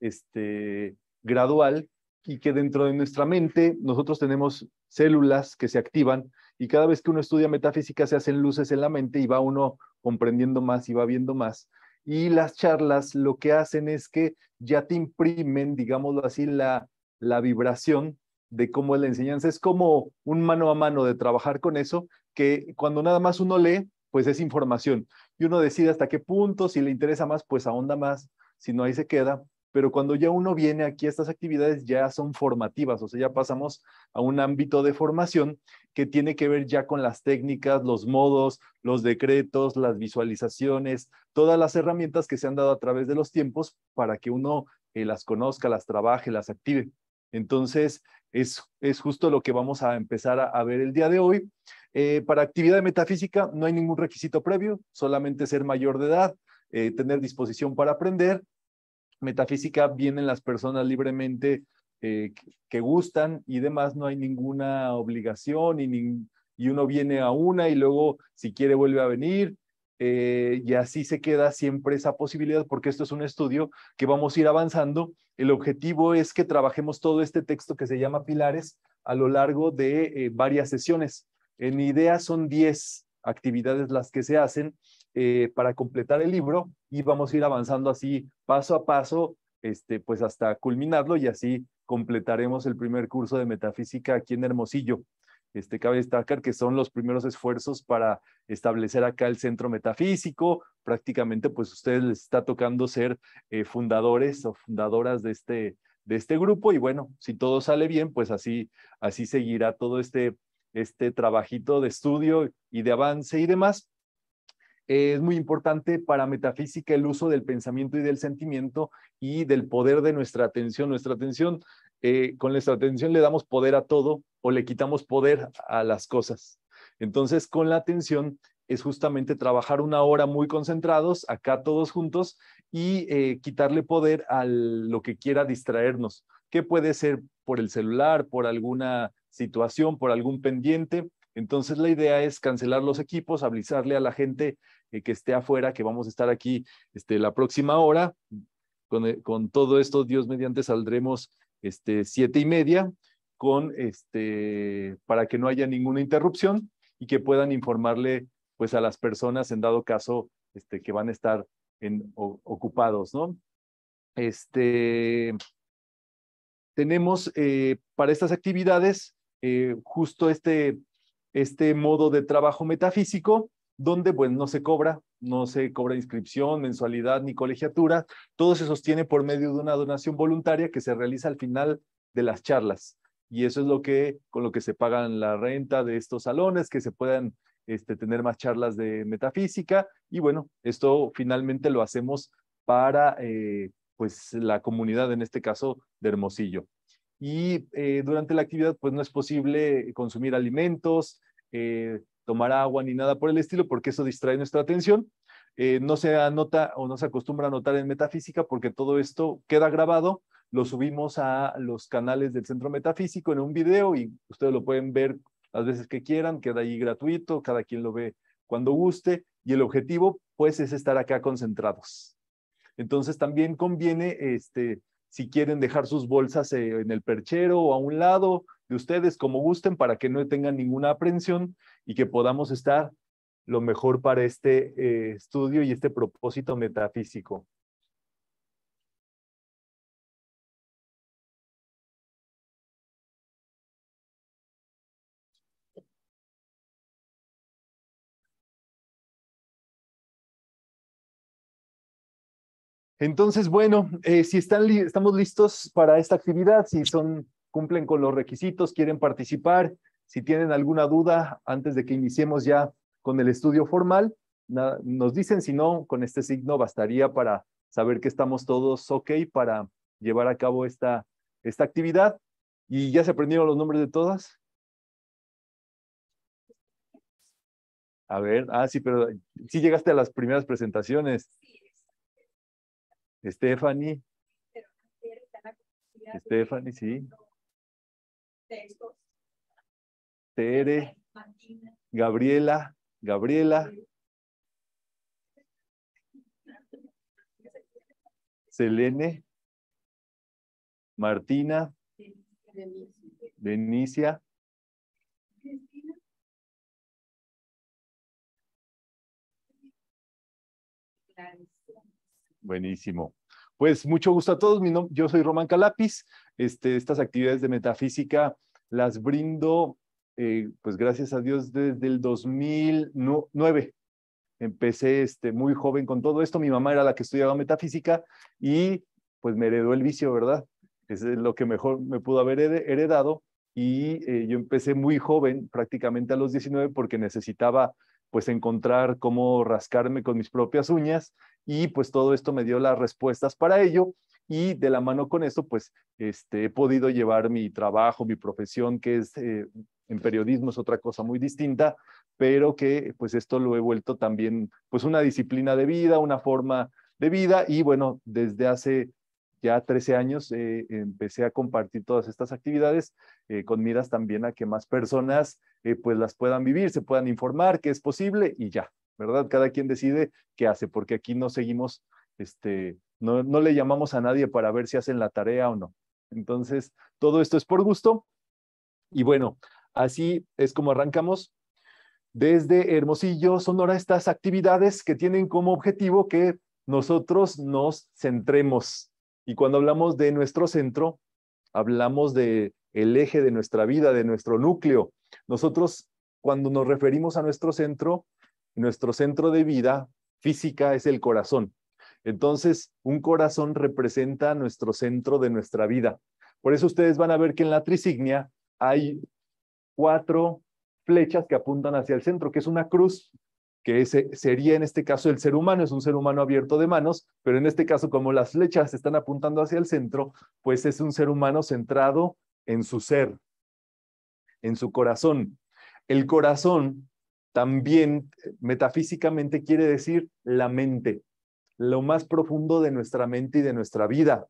este, gradual y que dentro de nuestra mente nosotros tenemos células que se activan y cada vez que uno estudia metafísica se hacen luces en la mente y va uno comprendiendo más y va viendo más. Y las charlas lo que hacen es que ya te imprimen, digámoslo así, la, la vibración de cómo es la enseñanza. Es como un mano a mano de trabajar con eso, que cuando nada más uno lee, pues es información. Y uno decide hasta qué punto, si le interesa más, pues ahonda más, si no ahí se queda pero cuando ya uno viene aquí estas actividades ya son formativas, o sea, ya pasamos a un ámbito de formación que tiene que ver ya con las técnicas, los modos, los decretos, las visualizaciones, todas las herramientas que se han dado a través de los tiempos para que uno eh, las conozca, las trabaje, las active. Entonces, es, justo lo que vamos a empezar a, ver el día de hoy. Eh, para actividad de metafísica no hay ningún requisito previo, solamente ser mayor de edad, eh, tener disposición para aprender metafísica vienen las personas libremente eh, que gustan y demás, no hay ninguna obligación y, y, uno viene a una y luego si quiere vuelve a venir. Eh, y así se queda siempre esa posibilidad porque esto es un estudio que vamos a ir avanzando. El objetivo es que trabajemos todo este texto que se llama Pilares a lo largo de eh, varias sesiones. En idea son 10 actividades las que se hacen eh, para completar el libro y vamos a ir avanzando así paso a paso, este, pues hasta culminarlo y así completaremos el primer curso de metafísica aquí en Hermosillo. Este, cabe destacar que son los primeros esfuerzos para establecer acá el centro metafísico. Prácticamente, pues ustedes les está tocando ser eh, fundadores o fundadoras de este, de este grupo y bueno, si todo sale bien, pues así, así seguirá todo este, este trabajito de estudio y de avance y demás es muy importante para metafísica el uso del pensamiento y del sentimiento y del poder de nuestra atención. Nuestra atención, eh, con nuestra atención le damos poder a todo o le quitamos poder a las cosas. Entonces, con la atención es justamente trabajar una hora muy concentrados, acá todos juntos, y eh, quitarle poder a lo que quiera distraernos, que puede ser por el celular, por alguna situación, por algún pendiente. Entonces la idea es cancelar los equipos, avisarle a la gente eh, que esté afuera, que vamos a estar aquí este, la próxima hora. Eh, con, todo esto, Dios mediante, saldremos este, siete y media con, este, para que no haya ninguna interrupción y que puedan informarle pues, a las personas en dado caso este, que van a estar ocupados, ¿no? Este, tenemos eh, para estas actividades justo este, este modo de trabajo metafísico donde bueno, pues, no se cobra, no se cobra inscripción, mensualidad ni colegiatura. Todo se sostiene por medio de una donación voluntaria que se realiza al final de las charlas. Y eso es lo que, con lo que se pagan la renta de estos salones, que se puedan este, tener más charlas de metafísica. Y bueno, esto finalmente lo hacemos para eh, pues la comunidad, en este caso de Hermosillo. Y eh, durante la actividad pues no es posible consumir alimentos, eh, tomar agua ni nada por el estilo, porque eso distrae nuestra atención. Eh, no se anota o no se acostumbra a anotar en metafísica porque todo esto queda grabado, lo subimos a los canales del Centro Metafísico en un video y ustedes lo pueden ver las veces que quieran, queda ahí gratuito, cada quien lo ve cuando guste y el objetivo pues es estar acá concentrados. Entonces también conviene este, si quieren dejar sus bolsas eh, en el perchero o a un lado de ustedes, como gusten, para que no tengan ninguna aprensión y que podamos estar lo mejor para este eh, estudio y este propósito metafísico. Entonces, bueno, eh, si están estamos listos para esta actividad, si son, cumplen con los requisitos, quieren participar, si tienen alguna duda antes de que iniciemos ya con el estudio formal, nos dicen, si no, con este signo bastaría para saber que estamos todos ok para llevar a cabo esta, esta actividad. ¿Y ya se aprendieron los nombres de todas? A ver, ah, sí, pero sí llegaste a las primeras presentaciones. Stephanie. Stephanie, sí. Tere. Gabriela. Gabriela. Selene. Martina. Benicia. Buenísimo. Pues mucho gusto a todos. Mi yo soy Román Calapis. Este, estas actividades de metafísica las brindo, eh, pues gracias a Dios, desde el 2009. Empecé este, muy joven con todo esto. Mi mamá era la que estudiaba metafísica y pues me heredó el vicio, ¿verdad? Es lo que mejor me pudo haber heredado. Y eh, yo empecé muy joven, prácticamente a los 19, porque necesitaba pues encontrar cómo rascarme con mis propias uñas y pues todo esto me dio las respuestas para ello y de la mano con esto pues este, he podido llevar mi trabajo, mi profesión que es eh, en periodismo es otra cosa muy distinta, pero que pues esto lo he vuelto también pues una disciplina de vida, una forma de vida y bueno, desde hace ya 13 años eh, empecé a compartir todas estas actividades eh, con miras también a que más personas eh, pues las puedan vivir, se puedan informar que es posible y ya, ¿verdad? Cada quien decide qué hace, porque aquí no seguimos, este, no, no le llamamos a nadie para ver si hacen la tarea o no. Entonces, todo esto es por gusto. Y bueno, así es como arrancamos desde Hermosillo, Sonora, estas actividades que tienen como objetivo que nosotros nos centremos y cuando hablamos de nuestro centro, hablamos del eje de nuestra vida, de nuestro núcleo. Nosotros, cuando nos referimos a nuestro centro, nuestro centro de vida física es el corazón. Entonces, un corazón representa nuestro centro de nuestra vida. Por eso ustedes van a ver que en la trisignia hay cuatro flechas que apuntan hacia el centro, que es una cruz que ese sería en este caso el ser humano, es un ser humano abierto de manos, pero en este caso como las flechas están apuntando hacia el centro, pues es un ser humano centrado en su ser, en su corazón. El corazón también metafísicamente quiere decir la mente, lo más profundo de nuestra mente y de nuestra vida.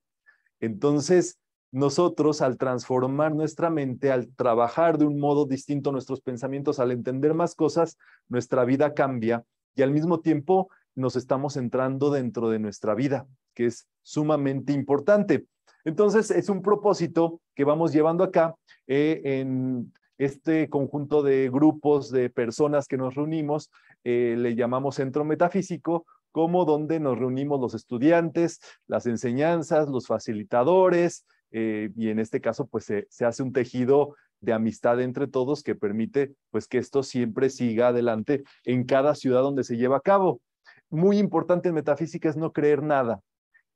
Entonces, nosotros al transformar nuestra mente, al trabajar de un modo distinto nuestros pensamientos, al entender más cosas, nuestra vida cambia y al mismo tiempo nos estamos entrando dentro de nuestra vida, que es sumamente importante. Entonces, es un propósito que vamos llevando acá eh, en este conjunto de grupos de personas que nos reunimos, eh, le llamamos centro metafísico, como donde nos reunimos los estudiantes, las enseñanzas, los facilitadores, eh, y en este caso pues se, se, hace un tejido de amistad entre todos que permite pues que esto siempre siga adelante en cada ciudad donde se lleva a cabo. Muy importante en metafísica es no creer nada.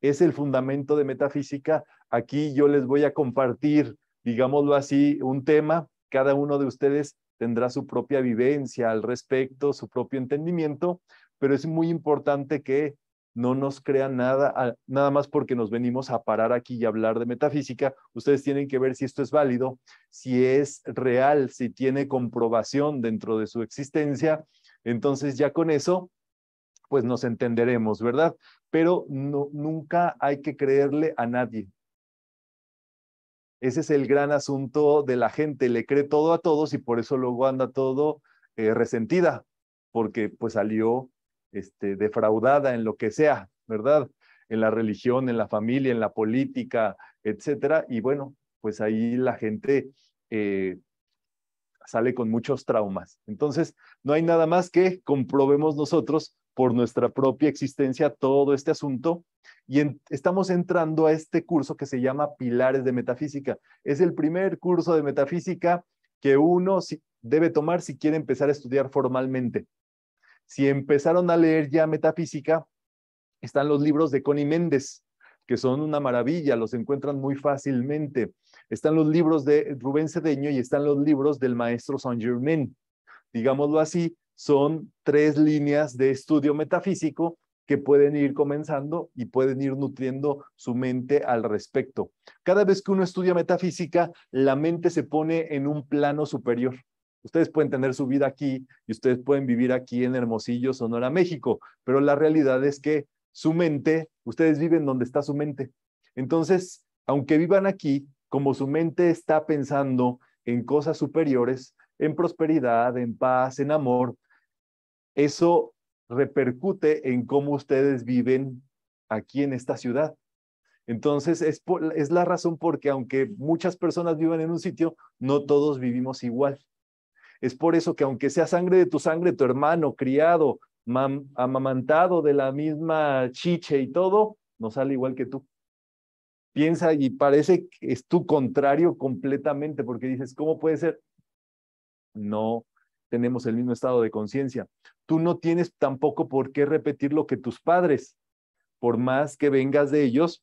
Es el fundamento de metafísica. Aquí yo les voy a compartir, digámoslo así, un tema. Cada uno de ustedes tendrá su propia vivencia al respecto, su propio entendimiento, pero es muy importante que no nos crean nada, ah, nada más porque nos venimos a parar aquí y hablar de metafísica. Ustedes tienen que ver si esto es válido, si es real, si tiene comprobación dentro de su existencia. Entonces ya con eso, pues nos entenderemos, ¿verdad? Pero nunca hay que creerle a nadie. Ese es el gran asunto de la gente, le cree todo a todos y por eso luego anda todo eh, resentida, porque pues salió este, defraudada en lo que sea, ¿verdad? En la religión, en la familia, en la política, etcétera. Y bueno, pues ahí la gente eh, sale con muchos traumas. Entonces, no hay nada más que comprobemos nosotros por nuestra propia existencia todo este asunto. Y estamos entrando a este curso que se llama Pilares de Metafísica. Es el primer curso de metafísica que uno debe tomar si quiere empezar a estudiar formalmente. Si empezaron a leer ya metafísica, están los libros de Connie Méndez, que son una maravilla, los encuentran muy fácilmente. Están los libros de Rubén Cedeño y están los libros del maestro Saint Germain. Digámoslo así, son tres líneas de estudio metafísico que pueden ir comenzando y pueden ir nutriendo su mente al respecto. Cada vez que uno estudia metafísica, la mente se pone en un plano superior. Ustedes pueden tener su vida aquí y ustedes pueden vivir aquí en Hermosillo, Sonora, México, pero la realidad es que su mente, ustedes viven donde está su mente. Entonces, aunque vivan aquí, como su mente está pensando en cosas superiores, en prosperidad, en paz, en amor, eso repercute en cómo ustedes viven aquí en esta ciudad. Entonces, es, la razón porque aunque muchas personas vivan en un sitio, no todos vivimos igual. Es por eso que aunque sea sangre de tu sangre, tu hermano, criado, amamantado de la misma chiche y todo, no sale igual que tú. Piensa y parece que es tu contrario completamente, porque dices, ¿cómo puede ser? No tenemos el mismo estado de conciencia. Tú no tienes tampoco por qué repetir lo que tus padres, por más que vengas de ellos,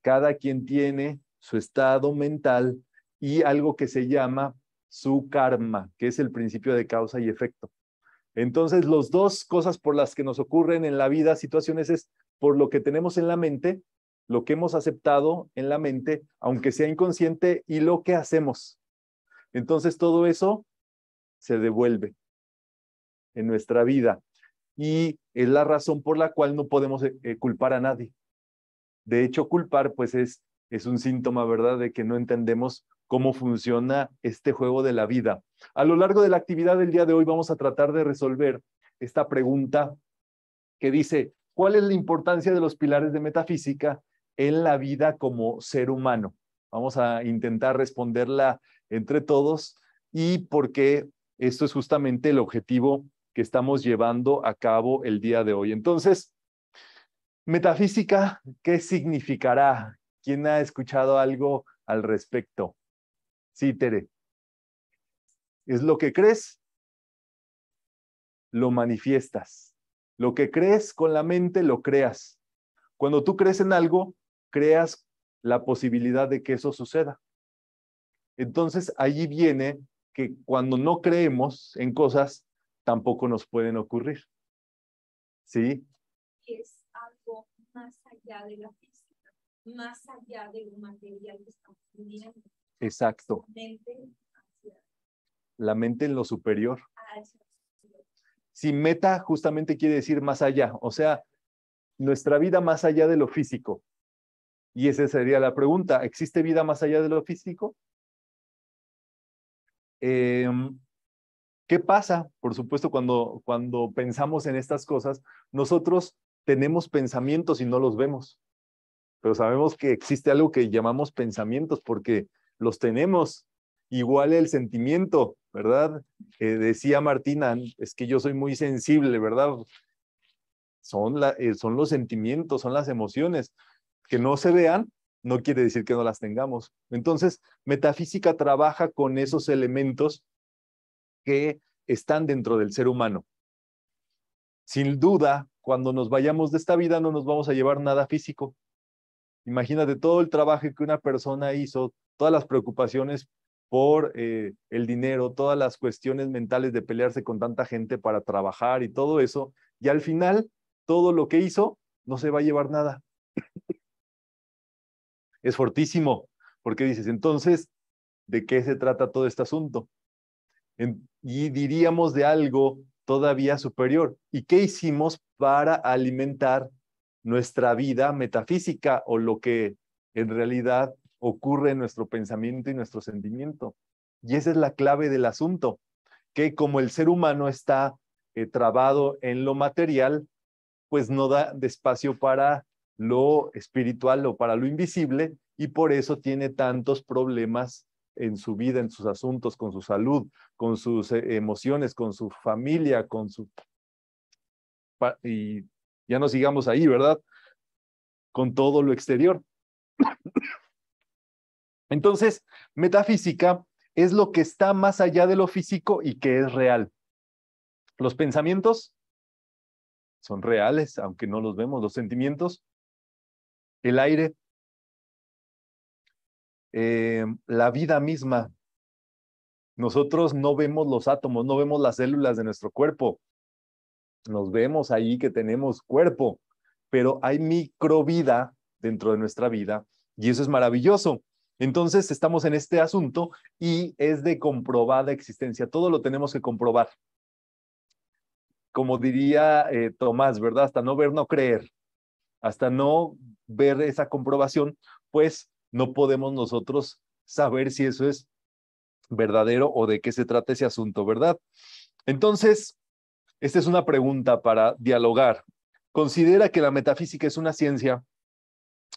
cada quien tiene su estado mental y algo que se llama su karma, que es el principio de causa y efecto. Entonces, las dos cosas por las que nos ocurren en la vida situaciones es por lo que tenemos en la mente, lo que hemos aceptado en la mente, aunque sea inconsciente, y lo que hacemos. Entonces, todo eso se devuelve en nuestra vida. Y es la razón por la cual no podemos eh, eh, culpar a nadie. De hecho, culpar, pues es un síntoma, ¿verdad?, de que no entendemos cómo funciona este juego de la vida. A lo largo de la actividad del día de hoy vamos a tratar de resolver esta pregunta que dice, ¿cuál es la importancia de los pilares de metafísica en la vida como ser humano? Vamos a intentar responderla entre todos y por qué esto es justamente el objetivo que estamos llevando a cabo el día de hoy. Entonces, metafísica, ¿qué significará? ¿Quién ha escuchado algo al respecto? Sí, Tere. Es lo que crees, lo manifiestas. Lo que crees con la mente, lo creas. Cuando tú crees en algo, creas la posibilidad de que eso suceda. Entonces, allí viene que cuando no creemos en cosas, tampoco nos pueden ocurrir. ¿Sí? Es algo más allá de la física, más allá de lo material que estamos viviendo. Exacto. La mente en lo superior. Ah, si meta justamente quiere decir más allá, o sea, nuestra vida más allá de lo físico. Y esa sería la pregunta, ¿existe vida más allá de lo físico? Em, ¿Qué pasa? Por supuesto, cuando, cuando pensamos en estas cosas, nosotros tenemos pensamientos y no los vemos, pero sabemos que existe algo que llamamos pensamientos porque los tenemos. Igual el sentimiento, ¿verdad? Eh, decía Martina, es que yo soy muy sensible, ¿verdad? Son, eh, son los sentimientos, son las emociones. Que no se vean no quiere decir que no las tengamos. Entonces, metafísica trabaja con esos elementos que están dentro del ser humano. Sin duda, cuando nos vayamos de esta vida no nos vamos a llevar nada físico, Imagínate todo el trabajo que una persona hizo, todas las preocupaciones por eh, el dinero, todas las cuestiones mentales de pelearse con tanta gente para trabajar y todo eso. Y al final, todo lo que hizo no se va a llevar nada. es fortísimo, porque dices, entonces, ¿de qué se trata todo este asunto? y diríamos de algo todavía superior. ¿Y qué hicimos para alimentar nuestra vida metafísica o lo que en realidad ocurre en nuestro pensamiento y nuestro sentimiento. Y esa es la clave del asunto, que como el ser humano está eh, trabado en lo material, pues no da espacio para lo espiritual o para lo invisible y por eso tiene tantos problemas en su vida, en sus asuntos, con su salud, con sus eh, emociones, con su familia, con su... Ya no sigamos ahí, ¿verdad? Con todo lo exterior. Entonces, metafísica es lo que está más allá de lo físico y que es real. Los pensamientos son reales, aunque no los vemos, los sentimientos, el aire, eh, la vida misma. Nosotros no vemos los átomos, no vemos las células de nuestro cuerpo, nos vemos ahí que tenemos cuerpo, pero hay microvida dentro de nuestra vida y eso es maravilloso. Entonces estamos en este asunto y es de comprobada existencia. Todo lo tenemos que comprobar. Como diría eh, Tomás, ¿verdad? Hasta no ver, no creer. Hasta no ver esa comprobación, pues no podemos nosotros saber si eso es verdadero o de qué se trata ese asunto, ¿verdad? Entonces, esta es una pregunta para dialogar. ¿Considera que la metafísica es una ciencia,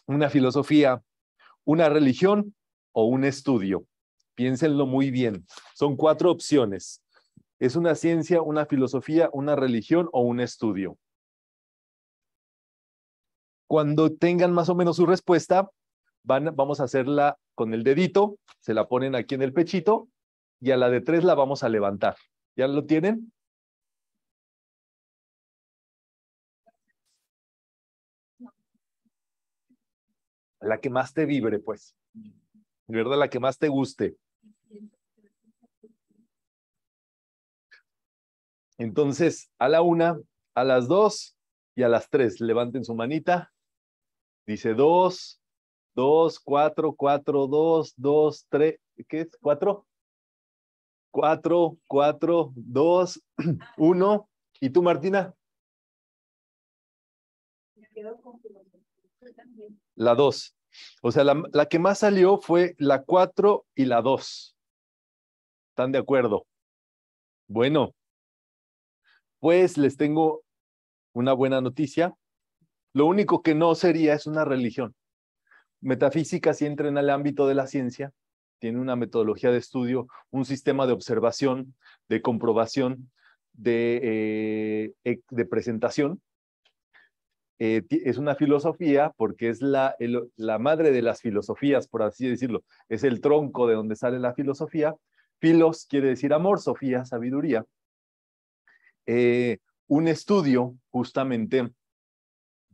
una filosofía, una religión o un estudio? Piénsenlo muy bien. Son cuatro opciones. ¿Es una ciencia, una filosofía, una religión o un estudio? Cuando tengan más o menos su respuesta, van, vamos a hacerla con el dedito, se la ponen aquí en el pechito y a la de tres la vamos a levantar. ¿Ya lo tienen? la que más te vibre, pues, ¿verdad? La que más te guste. Entonces, a la una, a las dos y a las tres, levanten su manita. Dice dos, dos, cuatro, cuatro, dos, dos, tres, ¿qué es? ¿Cuatro? Cuatro, cuatro, dos, uno. ¿Y tú, Martina? La 2. O sea, la, que más salió fue la 4 y la 2. ¿Están de acuerdo? Bueno, pues les tengo una buena noticia. Lo único que no sería es una religión. Metafísica si entra en el ámbito de la ciencia, tiene una metodología de estudio, un sistema de observación, de comprobación, de, eh, e, de presentación, eh, es una filosofía porque es la, madre de las filosofías, por así decirlo, es el tronco de donde sale la filosofía. Filos quiere decir amor, Sofía, sabiduría. Eh, un estudio justamente,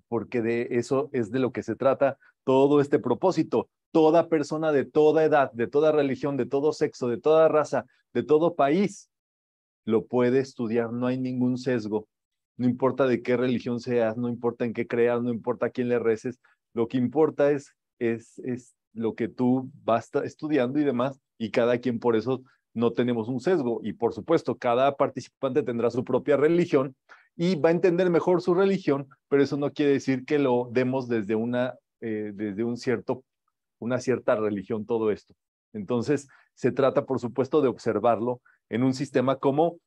porque de eso es de lo que se trata todo este propósito. Toda persona de toda edad, de toda religión, de todo sexo, de toda raza, de todo país, lo puede estudiar, no hay ningún sesgo no importa de qué religión seas, no importa en qué creas, no importa a quién le reces, lo que importa es, es, es lo que tú vas estudiando y demás, y cada quien por eso no tenemos un sesgo. Y por supuesto, cada participante tendrá su propia religión y va a entender mejor su religión, pero eso no quiere decir que lo demos desde una, eh, desde un cierto, una cierta religión todo esto. Entonces, se trata, por supuesto, de observarlo en un sistema como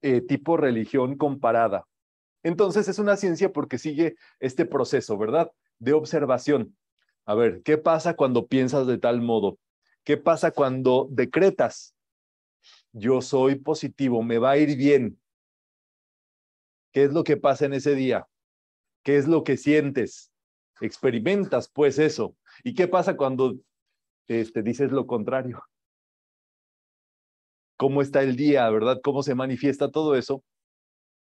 eh, tipo religión comparada, entonces es una ciencia porque sigue este proceso, ¿verdad? De observación. A ver, ¿qué pasa cuando piensas de tal modo? ¿Qué pasa cuando decretas? Yo soy positivo, me va a ir bien. ¿Qué es lo que pasa en ese día? ¿Qué es lo que sientes? Experimentas pues eso. ¿Y qué pasa cuando este, dices lo contrario? ¿Cómo está el día, verdad? ¿Cómo se manifiesta todo eso?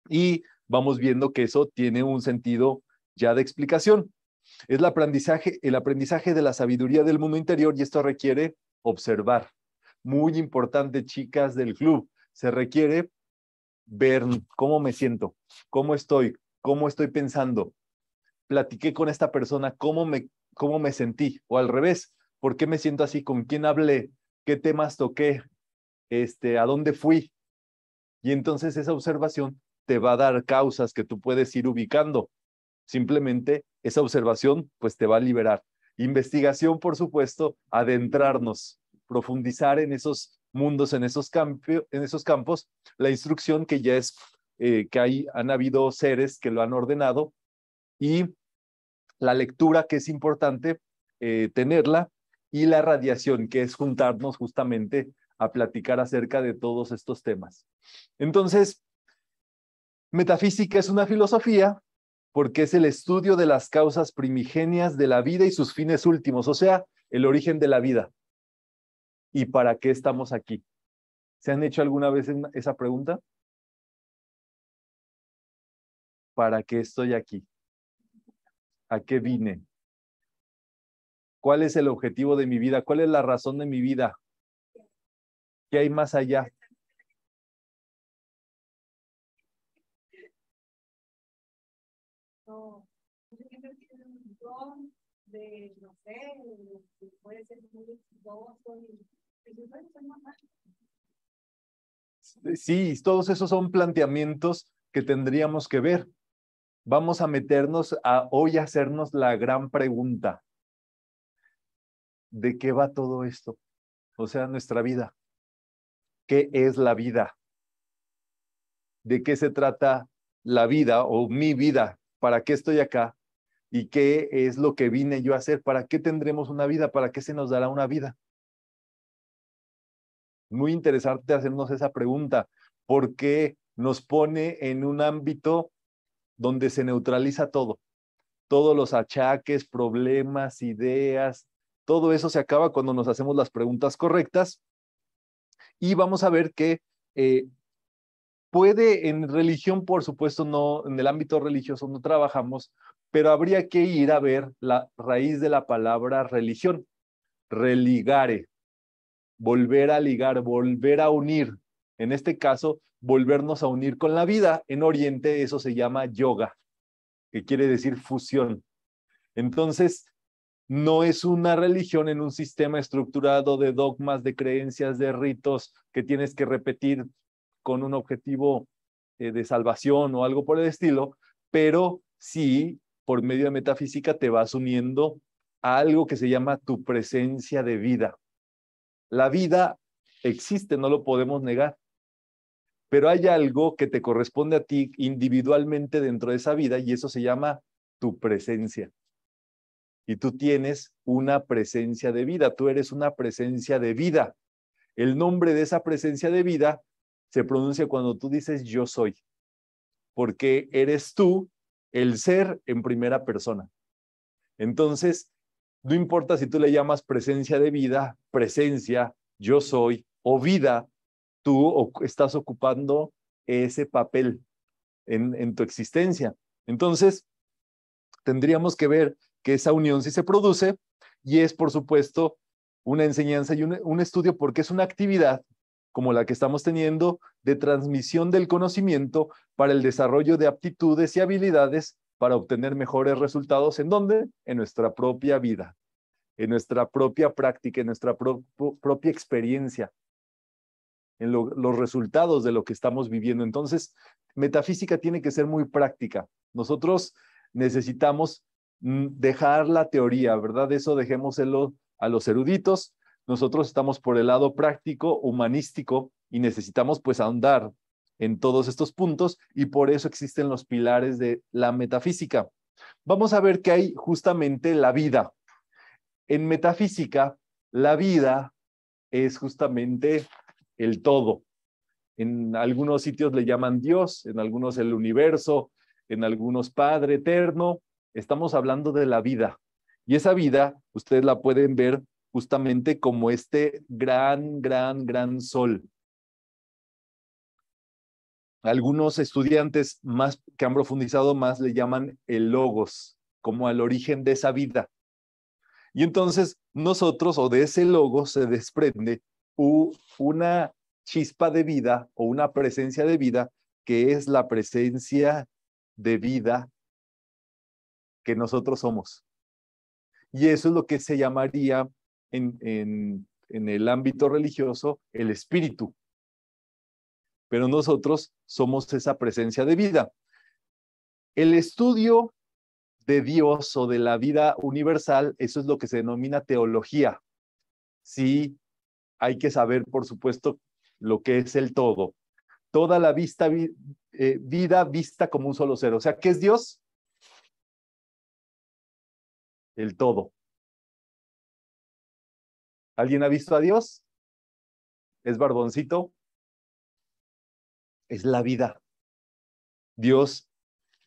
Y vamos viendo que eso tiene un sentido ya de explicación. Es el aprendizaje, el aprendizaje de la sabiduría del mundo interior y esto requiere observar. Muy importante, chicas del club, se requiere ver cómo me siento, cómo estoy, cómo estoy pensando. Platiqué con esta persona, cómo me, cómo me sentí, o al revés, por qué me siento así, con quién hablé, qué temas toqué, este, a dónde fui. Y entonces esa observación te va a dar causas que tú puedes ir ubicando. Simplemente esa observación pues te va a liberar. Investigación, por supuesto, adentrarnos, profundizar en esos mundos, en esos, campos, en esos campos, la instrucción que ya es, eh, que hay, han habido seres que lo han ordenado y la lectura que es importante eh, tenerla y la radiación, que es juntarnos justamente a platicar acerca de todos estos temas. Entonces, Metafísica es una filosofía porque es el estudio de las causas primigenias de la vida y sus fines últimos, o sea, el origen de la vida. ¿Y para qué estamos aquí? ¿Se han hecho alguna vez esa pregunta? ¿Para qué estoy aquí? ¿A qué vine? ¿Cuál es el objetivo de mi vida? ¿Cuál es la razón de mi vida? ¿Qué hay más allá? de, no sé, puede ser muy exitoso pues, Sí, todos esos son planteamientos que tendríamos que ver. Vamos a meternos a hoy a hacernos la gran pregunta. ¿De qué va todo esto? O sea, nuestra vida. ¿Qué es la vida? ¿De qué se trata la vida o mi vida? ¿Para qué estoy acá? y qué es lo que vine yo a hacer, para qué tendremos una vida, para qué se nos dará una vida. Muy interesante hacernos esa pregunta, porque nos pone en un ámbito donde se neutraliza todo. Todos los achaques, problemas, ideas, todo eso se acaba cuando nos hacemos las preguntas correctas. Y vamos a ver que eh, puede en religión, por supuesto, no, en el ámbito religioso no trabajamos, pero habría que ir a ver la raíz de la palabra religión, religare, volver a ligar, volver a unir. En este caso, volvernos a unir con la vida. En Oriente eso se llama yoga, que quiere decir fusión. Entonces, no es una religión en un sistema estructurado de dogmas, de creencias, de ritos que tienes que repetir con un objetivo eh, de salvación o algo por el estilo, pero sí por medio de metafísica te vas uniendo a algo que se llama tu presencia de vida. La vida existe, no lo podemos negar, pero hay algo que te corresponde a ti individualmente dentro de esa vida y eso se llama tu presencia. Y tú tienes una presencia de vida, tú eres una presencia de vida. El nombre de esa presencia de vida se pronuncia cuando tú dices yo soy, porque eres tú el ser en primera persona. Entonces, no importa si tú le llamas presencia de vida, presencia, yo soy o vida, tú estás ocupando ese papel en, en tu existencia. Entonces, tendríamos que ver que esa unión sí se produce y es, por supuesto, una enseñanza y un estudio porque es una actividad como la que estamos teniendo de transmisión del conocimiento para el desarrollo de aptitudes y habilidades para obtener mejores resultados en dónde? En nuestra propia vida, en nuestra propia práctica, en nuestra propia experiencia, en los resultados de lo que estamos viviendo. Entonces, metafísica tiene que ser muy práctica. Nosotros necesitamos mm, dejar la teoría, ¿verdad? Eso dejémoselo a los eruditos nosotros estamos por el lado práctico, humanístico, y necesitamos pues ahondar en todos estos puntos y por eso existen los pilares de la metafísica. Vamos a ver que hay justamente la vida. En metafísica, la vida es justamente el todo. En algunos sitios le llaman Dios, en algunos el universo, en algunos Padre Eterno. Estamos hablando de la vida. Y esa vida, ustedes la pueden ver justamente como este gran, gran, gran sol. Algunos estudiantes más que han profundizado más le llaman el logos, como al origen de esa vida. Y entonces nosotros o de ese logos se desprende una chispa de vida o una presencia de vida que es la presencia de vida que nosotros somos. Y eso es lo que se llamaría en, el ámbito religioso el espíritu, pero nosotros somos esa presencia de vida. El estudio de Dios o de la vida universal, eso es lo que se denomina teología. Sí, hay que saber, por supuesto, lo que es el todo. Toda la vista, eh, vida vista como un solo ser. O sea, ¿qué es Dios? El todo. ¿Alguien ha visto a Dios? ¿Es barboncito? Es la vida. Dios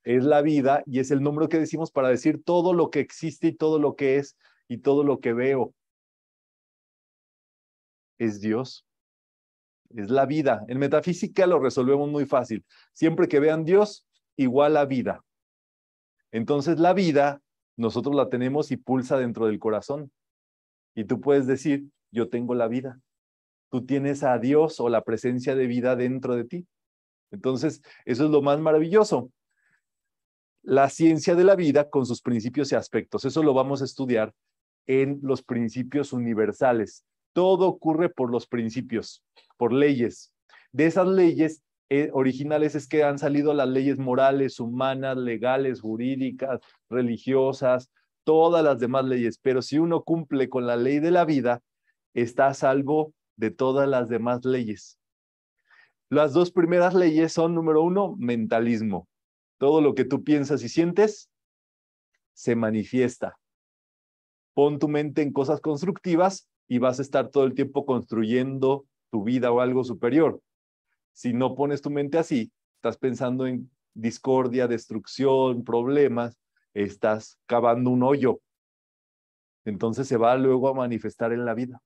es la vida y es el nombre que decimos para decir todo lo que existe y todo lo que es y todo lo que veo. Es Dios. Es la vida. En metafísica lo resolvemos muy fácil. Siempre que vean Dios, igual a vida. Entonces la vida nosotros la tenemos y pulsa dentro del corazón. Y tú puedes decir, yo tengo la vida. Tú tienes a Dios o la presencia de vida dentro de ti. Entonces, eso es lo más maravilloso. La ciencia de la vida con sus principios y aspectos, eso lo vamos a estudiar en los principios universales. Todo ocurre por los principios, por leyes. De esas leyes eh, originales es que han salido las leyes morales, humanas, legales, jurídicas, religiosas, todas las demás leyes, pero si uno cumple con la ley de la vida, está a salvo de todas las demás leyes. Las dos primeras leyes son, número uno, mentalismo. Todo lo que tú piensas y sientes se manifiesta. Pon tu mente en cosas constructivas y vas a estar todo el tiempo construyendo tu vida o algo superior. Si no pones tu mente así, estás pensando en discordia, destrucción, problemas, estás cavando un hoyo. Entonces se va luego a manifestar en la vida.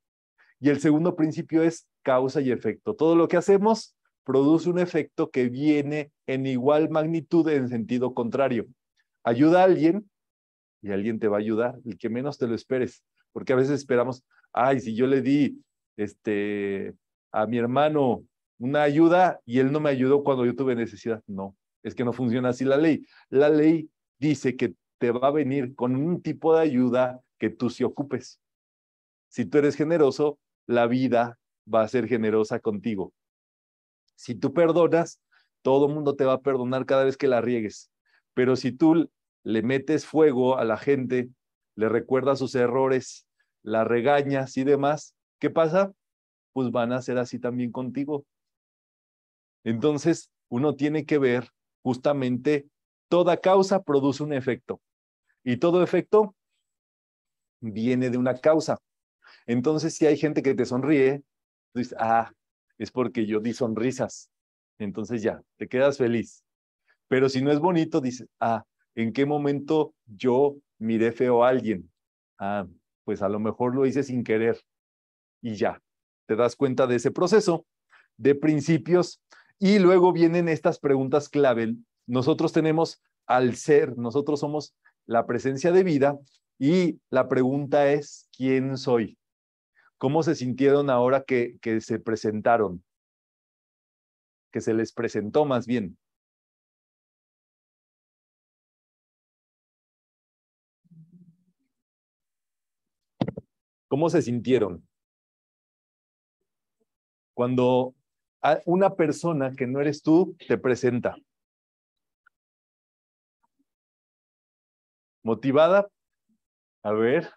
Y el segundo principio es causa y efecto. Todo lo que hacemos produce un efecto que viene en igual magnitud en sentido contrario. Ayuda a alguien y alguien te va a ayudar, el que menos te lo esperes, porque a veces esperamos, ay, si yo le di este a mi hermano una ayuda y él no me ayudó cuando yo tuve necesidad. No, es que no funciona así la ley. La ley dice que te va a venir con un tipo de ayuda que tú se ocupes. Si tú eres generoso, la vida va a ser generosa contigo. Si tú perdonas, todo el mundo te va a perdonar cada vez que la riegues. Pero si tú le metes fuego a la gente, le recuerdas sus errores, la regañas y demás, ¿qué pasa? Pues van a ser así también contigo. Entonces, uno tiene que ver justamente Toda causa produce un efecto y todo efecto viene de una causa. Entonces, si hay gente que te sonríe, dices, ah, es porque yo di sonrisas. Entonces ya, te quedas feliz. Pero si no es bonito, dices, ah, ¿en qué momento yo miré feo a alguien? Ah, pues a lo mejor lo hice sin querer. Y ya, te das cuenta de ese proceso de principios. Y luego vienen estas preguntas clave nosotros tenemos al ser, nosotros somos la presencia de vida y la pregunta es, ¿quién soy? ¿Cómo se sintieron ahora que, se presentaron? Que se les presentó más bien. ¿Cómo se sintieron? Cuando una persona que no eres tú te presenta. motivada. A ver.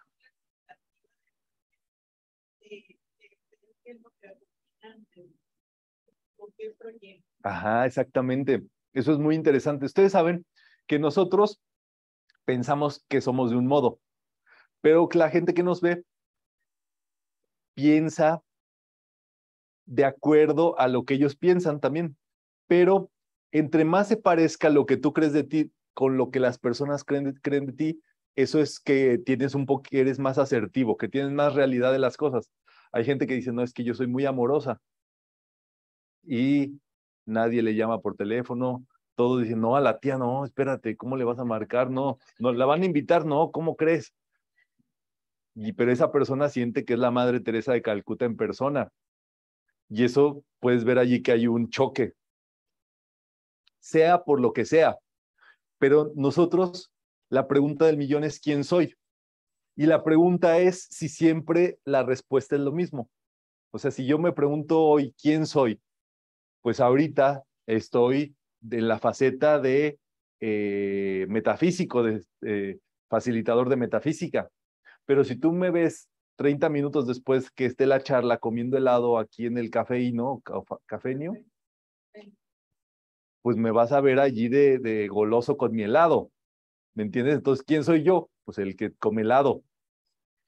Ajá, exactamente. Eso es muy interesante. Ustedes saben que nosotros pensamos que somos de un modo, pero que la gente que nos ve piensa de acuerdo a lo que ellos piensan también. Pero entre más se parezca lo que tú crees de ti con lo que las personas creen, creen de ti, eso es que tienes un poco, eres más asertivo, que tienes más realidad de las cosas. Hay gente que dice, no, es que yo soy muy amorosa y nadie le llama por teléfono. Todos dicen, no, a la tía no, espérate, ¿cómo le vas a marcar? No, no la van a invitar, no, ¿cómo crees? Y, pero esa persona siente que es la Madre Teresa de Calcuta en persona. Y eso puedes ver allí que hay un choque. Sea por lo que sea, pero nosotros, la pregunta del millón es ¿quién soy? Y la pregunta es si siempre la respuesta es lo mismo. O sea, si yo me pregunto hoy quién soy, pues ahorita estoy en la faceta de eh, metafísico, de eh, facilitador de metafísica. Pero si tú me ves 30 minutos después que esté la charla comiendo helado aquí en el cafeíno, cafeño, pues me vas a ver allí de, goloso con mi helado. ¿Me entiendes? Entonces, ¿quién soy yo? Pues el que come helado,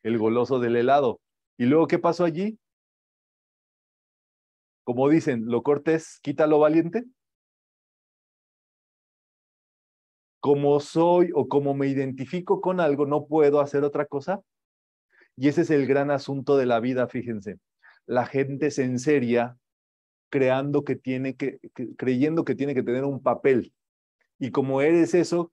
el goloso del helado. ¿Y luego qué pasó allí? Como dicen, lo cortés, quita lo valiente. Como soy o como me identifico con algo, no puedo hacer otra cosa. Y ese es el gran asunto de la vida, fíjense. La gente se enseria creando que tiene que, creyendo que tiene que tener un papel. Y como eres eso,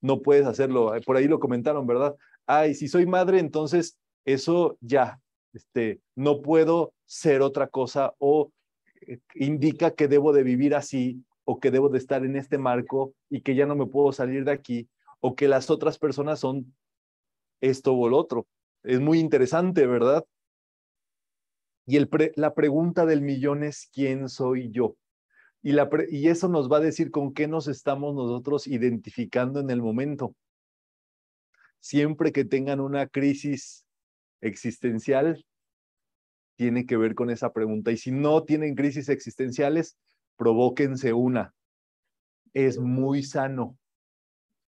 no puedes hacerlo. Por ahí lo comentaron, ¿verdad? Ay, si soy madre, entonces eso ya, este, no puedo ser otra cosa o eh, indica que debo de vivir así o que debo de estar en este marco y que ya no me puedo salir de aquí o que las otras personas son esto o lo otro. Es muy interesante, ¿verdad? Y la pregunta del millón es, ¿quién soy yo? Y, eso nos va a decir con qué nos estamos nosotros identificando en el momento. Siempre que tengan una crisis existencial, tiene que ver con esa pregunta. Y si no tienen crisis existenciales, provóquense una. Es muy sano.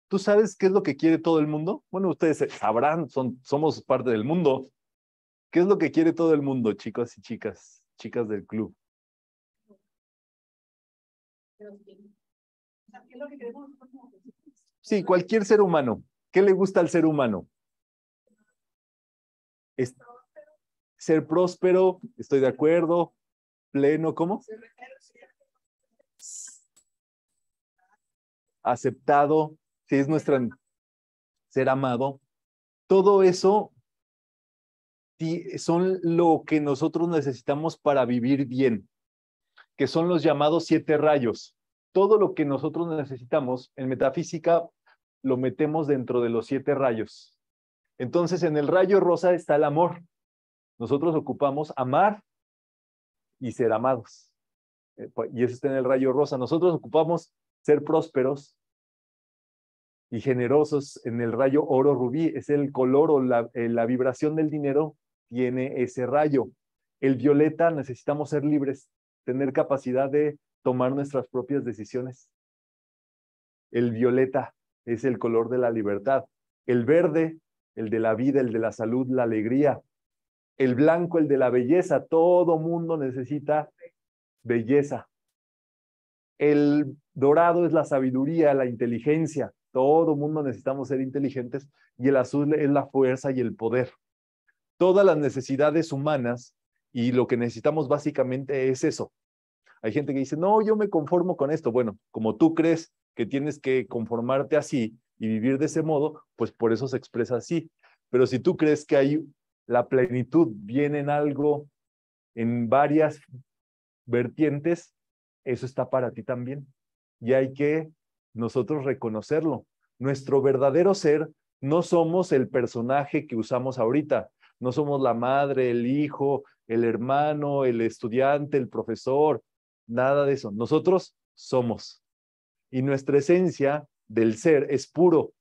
¿Tú sabes qué es lo que quiere todo el mundo? Bueno, ustedes sabrán, somos parte del mundo. ¿Qué es lo que quiere todo el mundo, chicos y chicas, chicas del club? Sí, cualquier ser humano. ¿Qué le gusta al ser humano? ser próspero, estoy de acuerdo, pleno, ¿cómo? Aceptado, si es nuestra, ser amado. Todo eso son lo que nosotros necesitamos para vivir bien, que son los llamados siete rayos. Todo lo que nosotros necesitamos en metafísica lo metemos dentro de los siete rayos. Entonces, en el rayo rosa está el amor. Nosotros ocupamos amar y ser amados. Eh, pues, y eso está en el rayo rosa. Nosotros ocupamos ser prósperos y generosos en el rayo oro rubí. Es el color o la, eh, la vibración del dinero tiene ese rayo. El violeta necesitamos ser libres, tener capacidad de tomar nuestras propias decisiones. El violeta es el color de la libertad. El verde, el de la vida, el de la salud, la alegría. El blanco, el de la belleza. Todo mundo necesita belleza. El dorado es la sabiduría, la inteligencia. Todo mundo necesitamos ser inteligentes. Y el azul es la fuerza y el poder todas las necesidades humanas y lo que necesitamos básicamente es eso. Hay gente que dice, no, yo me conformo con esto. Bueno, como tú crees que tienes que conformarte así y vivir de ese modo, pues por eso se expresa así. Pero si tú crees que hay la plenitud viene en algo, en varias vertientes, eso está para ti también. Y hay que nosotros reconocerlo. Nuestro verdadero ser no somos el personaje que usamos ahorita. No somos la madre, el hijo, el hermano, el estudiante, el profesor, nada de eso. Nosotros somos. Y nuestra esencia del ser es puro.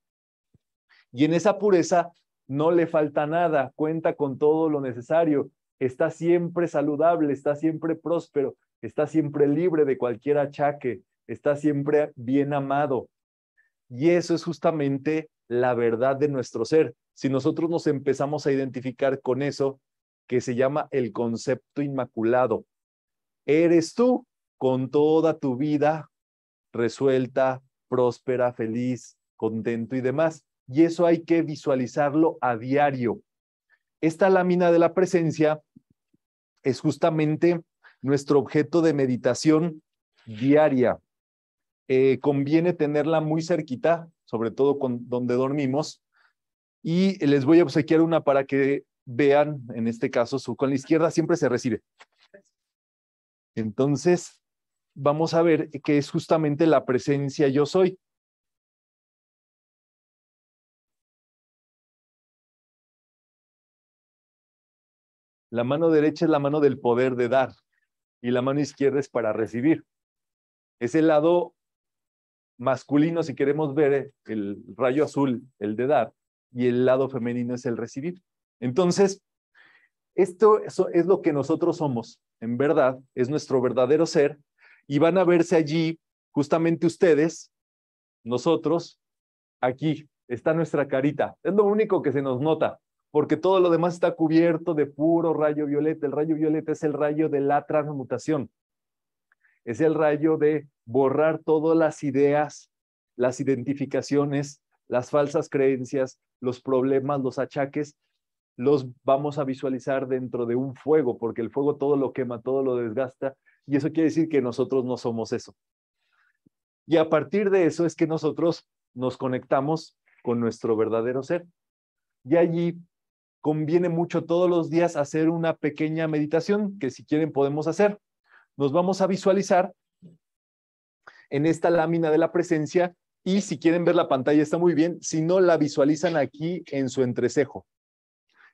Y en esa pureza no le falta nada, cuenta con todo lo necesario, está siempre saludable, está siempre próspero, está siempre libre de cualquier achaque, está siempre bien amado. Y eso es justamente la verdad de nuestro ser si nosotros nos empezamos a identificar con eso que se llama el concepto inmaculado. Eres tú con toda tu vida resuelta, próspera, feliz, contento y demás. Y eso hay que visualizarlo a diario. Esta lámina de la presencia es justamente nuestro objeto de meditación diaria. Eh, conviene tenerla muy cerquita, sobre todo donde dormimos, y les voy a obsequiar una para que vean, en este caso, su, con la izquierda siempre se recibe. Entonces, vamos a ver qué es justamente la presencia yo soy. La mano derecha es la mano del poder de dar y la mano izquierda es para recibir. Es el lado masculino, si queremos ver el rayo azul, el de dar, y el lado femenino es el recibir. Entonces, esto es lo que nosotros somos, en verdad, es nuestro verdadero ser, y van a verse allí justamente ustedes, nosotros, aquí está nuestra carita, es lo único que se nos nota, porque todo lo demás está cubierto de puro rayo violeta, el rayo violeta es el rayo de la transmutación, es el rayo de borrar todas las ideas, las identificaciones, las falsas creencias, los problemas, los achaques, los vamos a visualizar dentro de un fuego, porque el fuego todo lo quema, todo lo desgasta, y eso quiere decir que nosotros no somos eso. Y a partir de eso es que nosotros nos conectamos con nuestro verdadero ser. Y allí conviene mucho todos los días hacer una pequeña meditación que si quieren podemos hacer. Nos vamos a visualizar en esta lámina de la presencia y si quieren ver la pantalla, está muy bien. Si no, la visualizan aquí en su entrecejo.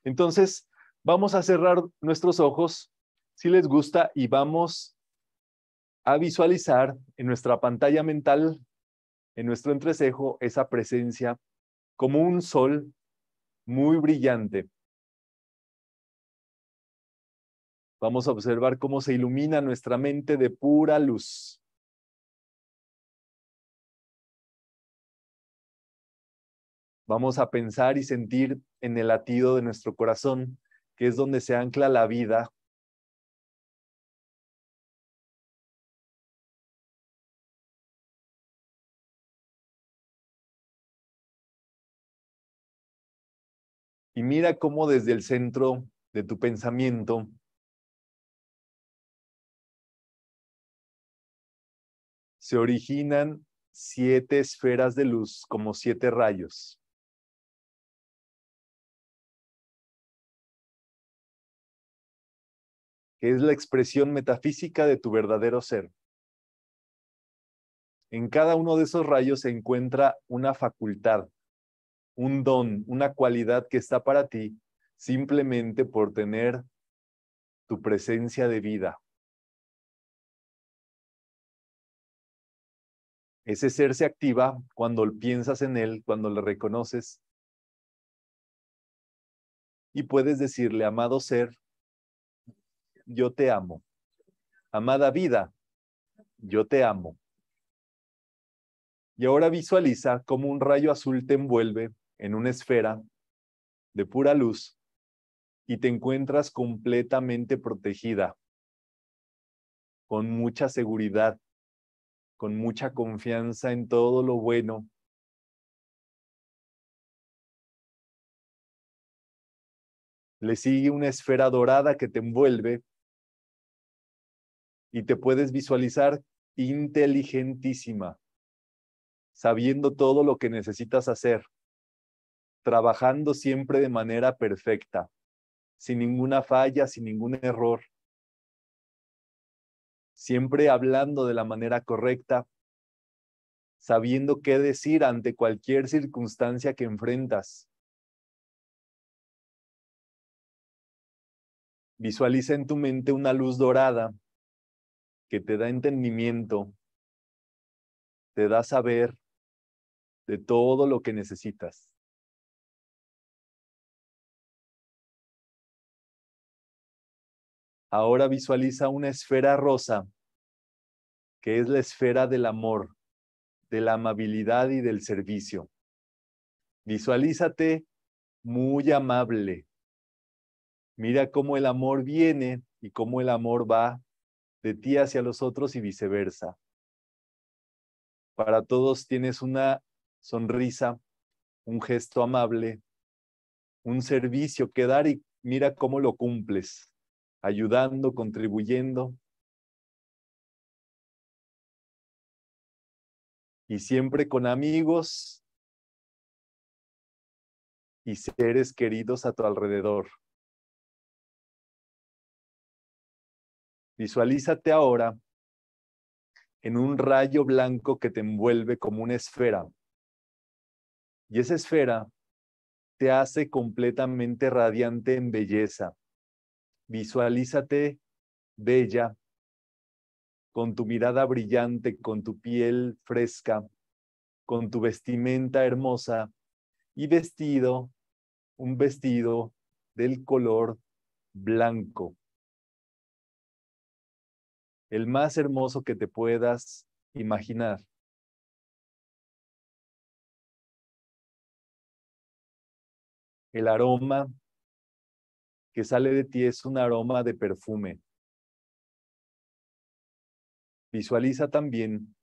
Entonces, vamos a cerrar nuestros ojos, si les gusta, y vamos a visualizar en nuestra pantalla mental, en nuestro entrecejo, esa presencia como un sol muy brillante. Vamos a observar cómo se ilumina nuestra mente de pura luz. Vamos a pensar y sentir en el latido de nuestro corazón, que es donde se ancla la vida. Y mira cómo desde el centro de tu pensamiento se originan siete esferas de luz como siete rayos. que es la expresión metafísica de tu verdadero ser. En cada uno de esos rayos se encuentra una facultad, un don, una cualidad que está para ti simplemente por tener tu presencia de vida. Ese ser se activa cuando piensas en él, cuando le reconoces. Y puedes decirle, amado ser, yo te amo. Amada vida, yo te amo. Y ahora visualiza cómo un rayo azul te envuelve en una esfera de pura luz y te encuentras completamente protegida, con mucha seguridad, con mucha confianza en todo lo bueno. Le sigue una esfera dorada que te envuelve y te puedes visualizar inteligentísima, sabiendo todo lo que necesitas hacer, trabajando siempre de manera perfecta, sin ninguna falla, sin ningún error, siempre hablando de la manera correcta, sabiendo qué decir ante cualquier circunstancia que enfrentas. Visualiza en tu mente una luz dorada que te da entendimiento, te da saber de todo lo que necesitas. Ahora visualiza una esfera rosa, que es la esfera del amor, de la amabilidad y del servicio. Visualízate muy amable. Mira cómo el amor viene y cómo el amor va de ti hacia los otros y viceversa. Para todos tienes una sonrisa, un gesto amable, un servicio que dar y mira cómo lo cumples, ayudando, contribuyendo. Y siempre con amigos y seres queridos a tu alrededor. Visualízate ahora en un rayo blanco que te envuelve como una esfera. Y esa esfera te hace completamente radiante en belleza. Visualízate bella, con tu mirada brillante, con tu piel fresca, con tu vestimenta hermosa y vestido, un vestido del color blanco, el más hermoso que te puedas imaginar. El aroma que sale de ti es un aroma de perfume. Visualiza también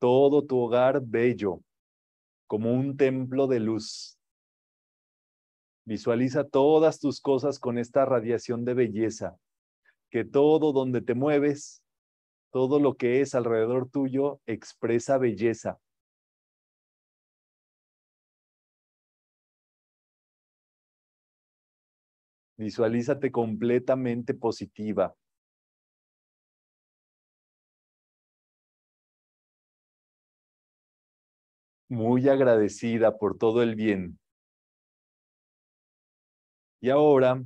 todo tu hogar bello, como un templo de luz. Visualiza todas tus cosas con esta radiación de belleza, que todo donde te mueves todo lo que es alrededor tuyo expresa belleza. Visualízate completamente positiva. Muy agradecida por todo el bien. Y ahora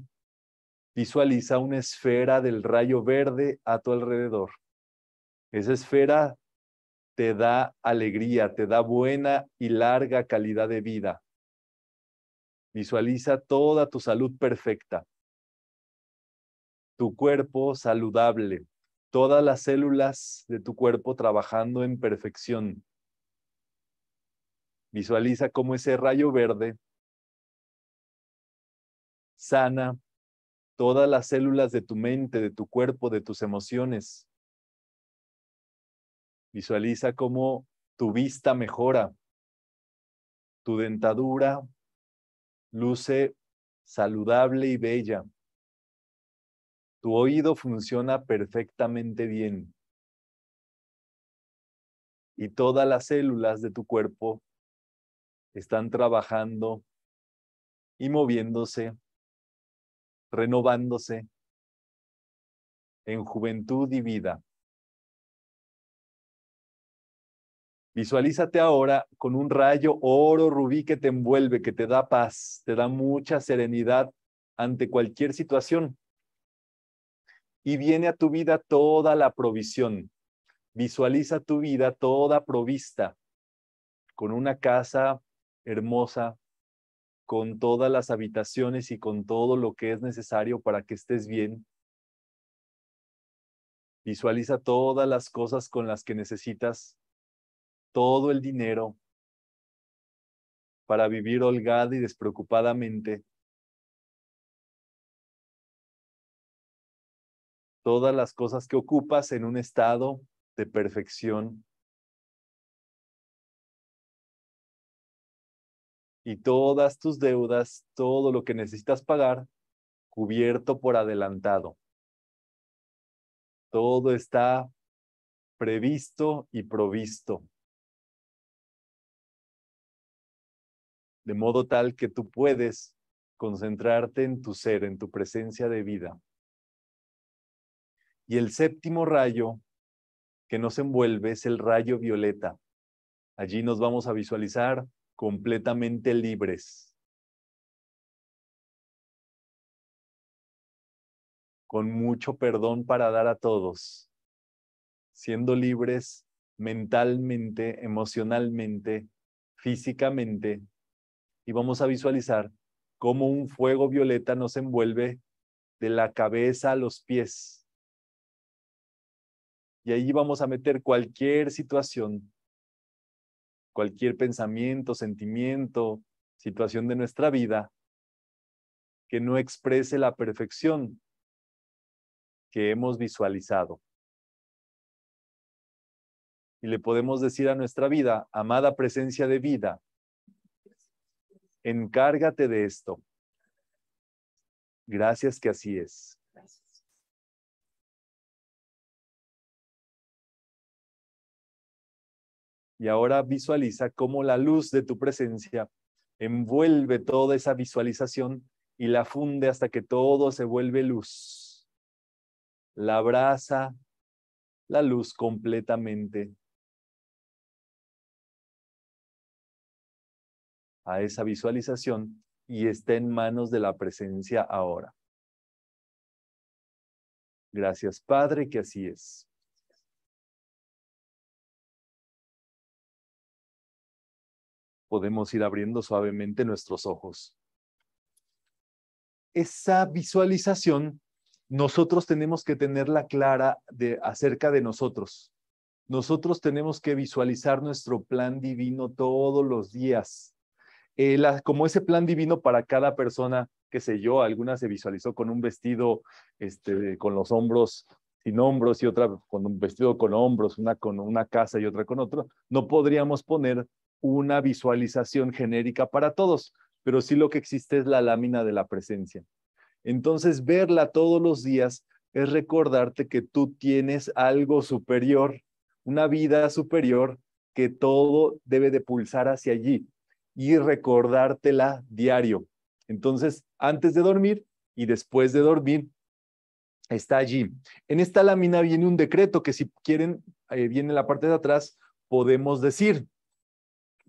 visualiza una esfera del rayo verde a tu alrededor. Esa esfera te da alegría, te da buena y larga calidad de vida. Visualiza toda tu salud perfecta, tu cuerpo saludable, todas las células de tu cuerpo trabajando en perfección. Visualiza cómo ese rayo verde sana todas las células de tu mente, de tu cuerpo, de tus emociones, Visualiza cómo tu vista mejora, tu dentadura luce saludable y bella, tu oído funciona perfectamente bien y todas las células de tu cuerpo están trabajando y moviéndose, renovándose en juventud y vida. Visualízate ahora con un rayo oro rubí que te envuelve, que te da paz, te da mucha serenidad ante cualquier situación. Y viene a tu vida toda la provisión. Visualiza tu vida toda provista, con una casa hermosa, con todas las habitaciones y con todo lo que es necesario para que estés bien. Visualiza todas las cosas con las que necesitas todo el dinero para vivir holgada y despreocupadamente. Todas las cosas que ocupas en un estado de perfección. Y todas tus deudas, todo lo que necesitas pagar, cubierto por adelantado. Todo está previsto y provisto. de modo tal que tú puedes concentrarte en tu ser, en tu presencia de vida. Y el séptimo rayo que nos envuelve es el rayo violeta. Allí nos vamos a visualizar completamente libres, con mucho perdón para dar a todos, siendo libres mentalmente, emocionalmente, físicamente, y vamos a visualizar cómo un fuego violeta nos envuelve de la cabeza a los pies. Y ahí vamos a meter cualquier situación, cualquier pensamiento, sentimiento, situación de nuestra vida que no exprese la perfección que hemos visualizado. Y le podemos decir a nuestra vida, amada presencia de vida, encárgate de esto. Gracias que así es. Y ahora visualiza cómo la luz de tu presencia envuelve toda esa visualización y la funde hasta que todo se vuelve luz. La abraza la luz completamente. a esa visualización y esté en manos de la presencia ahora. Gracias, Padre, que así es. Podemos ir abriendo suavemente nuestros ojos. Esa visualización nosotros tenemos que tenerla clara de, acerca de nosotros. Nosotros tenemos que visualizar nuestro plan divino todos los días. Eh, como ese plan divino para cada persona, que sé yo, alguna se visualizó con un vestido este, con los hombros sin hombros y otra con un vestido con hombros, una con una casa y otra con otro, no podríamos poner una visualización genérica para todos, pero sí lo que existe es la lámina de la presencia. Entonces, verla todos los días es recordarte que tú tienes algo superior, una vida superior que todo debe de pulsar hacia allí y recordártela diario. Entonces, antes de dormir y después de dormir, está allí. En esta lámina viene un decreto que si quieren, eh, viene en la parte de atrás, podemos decir,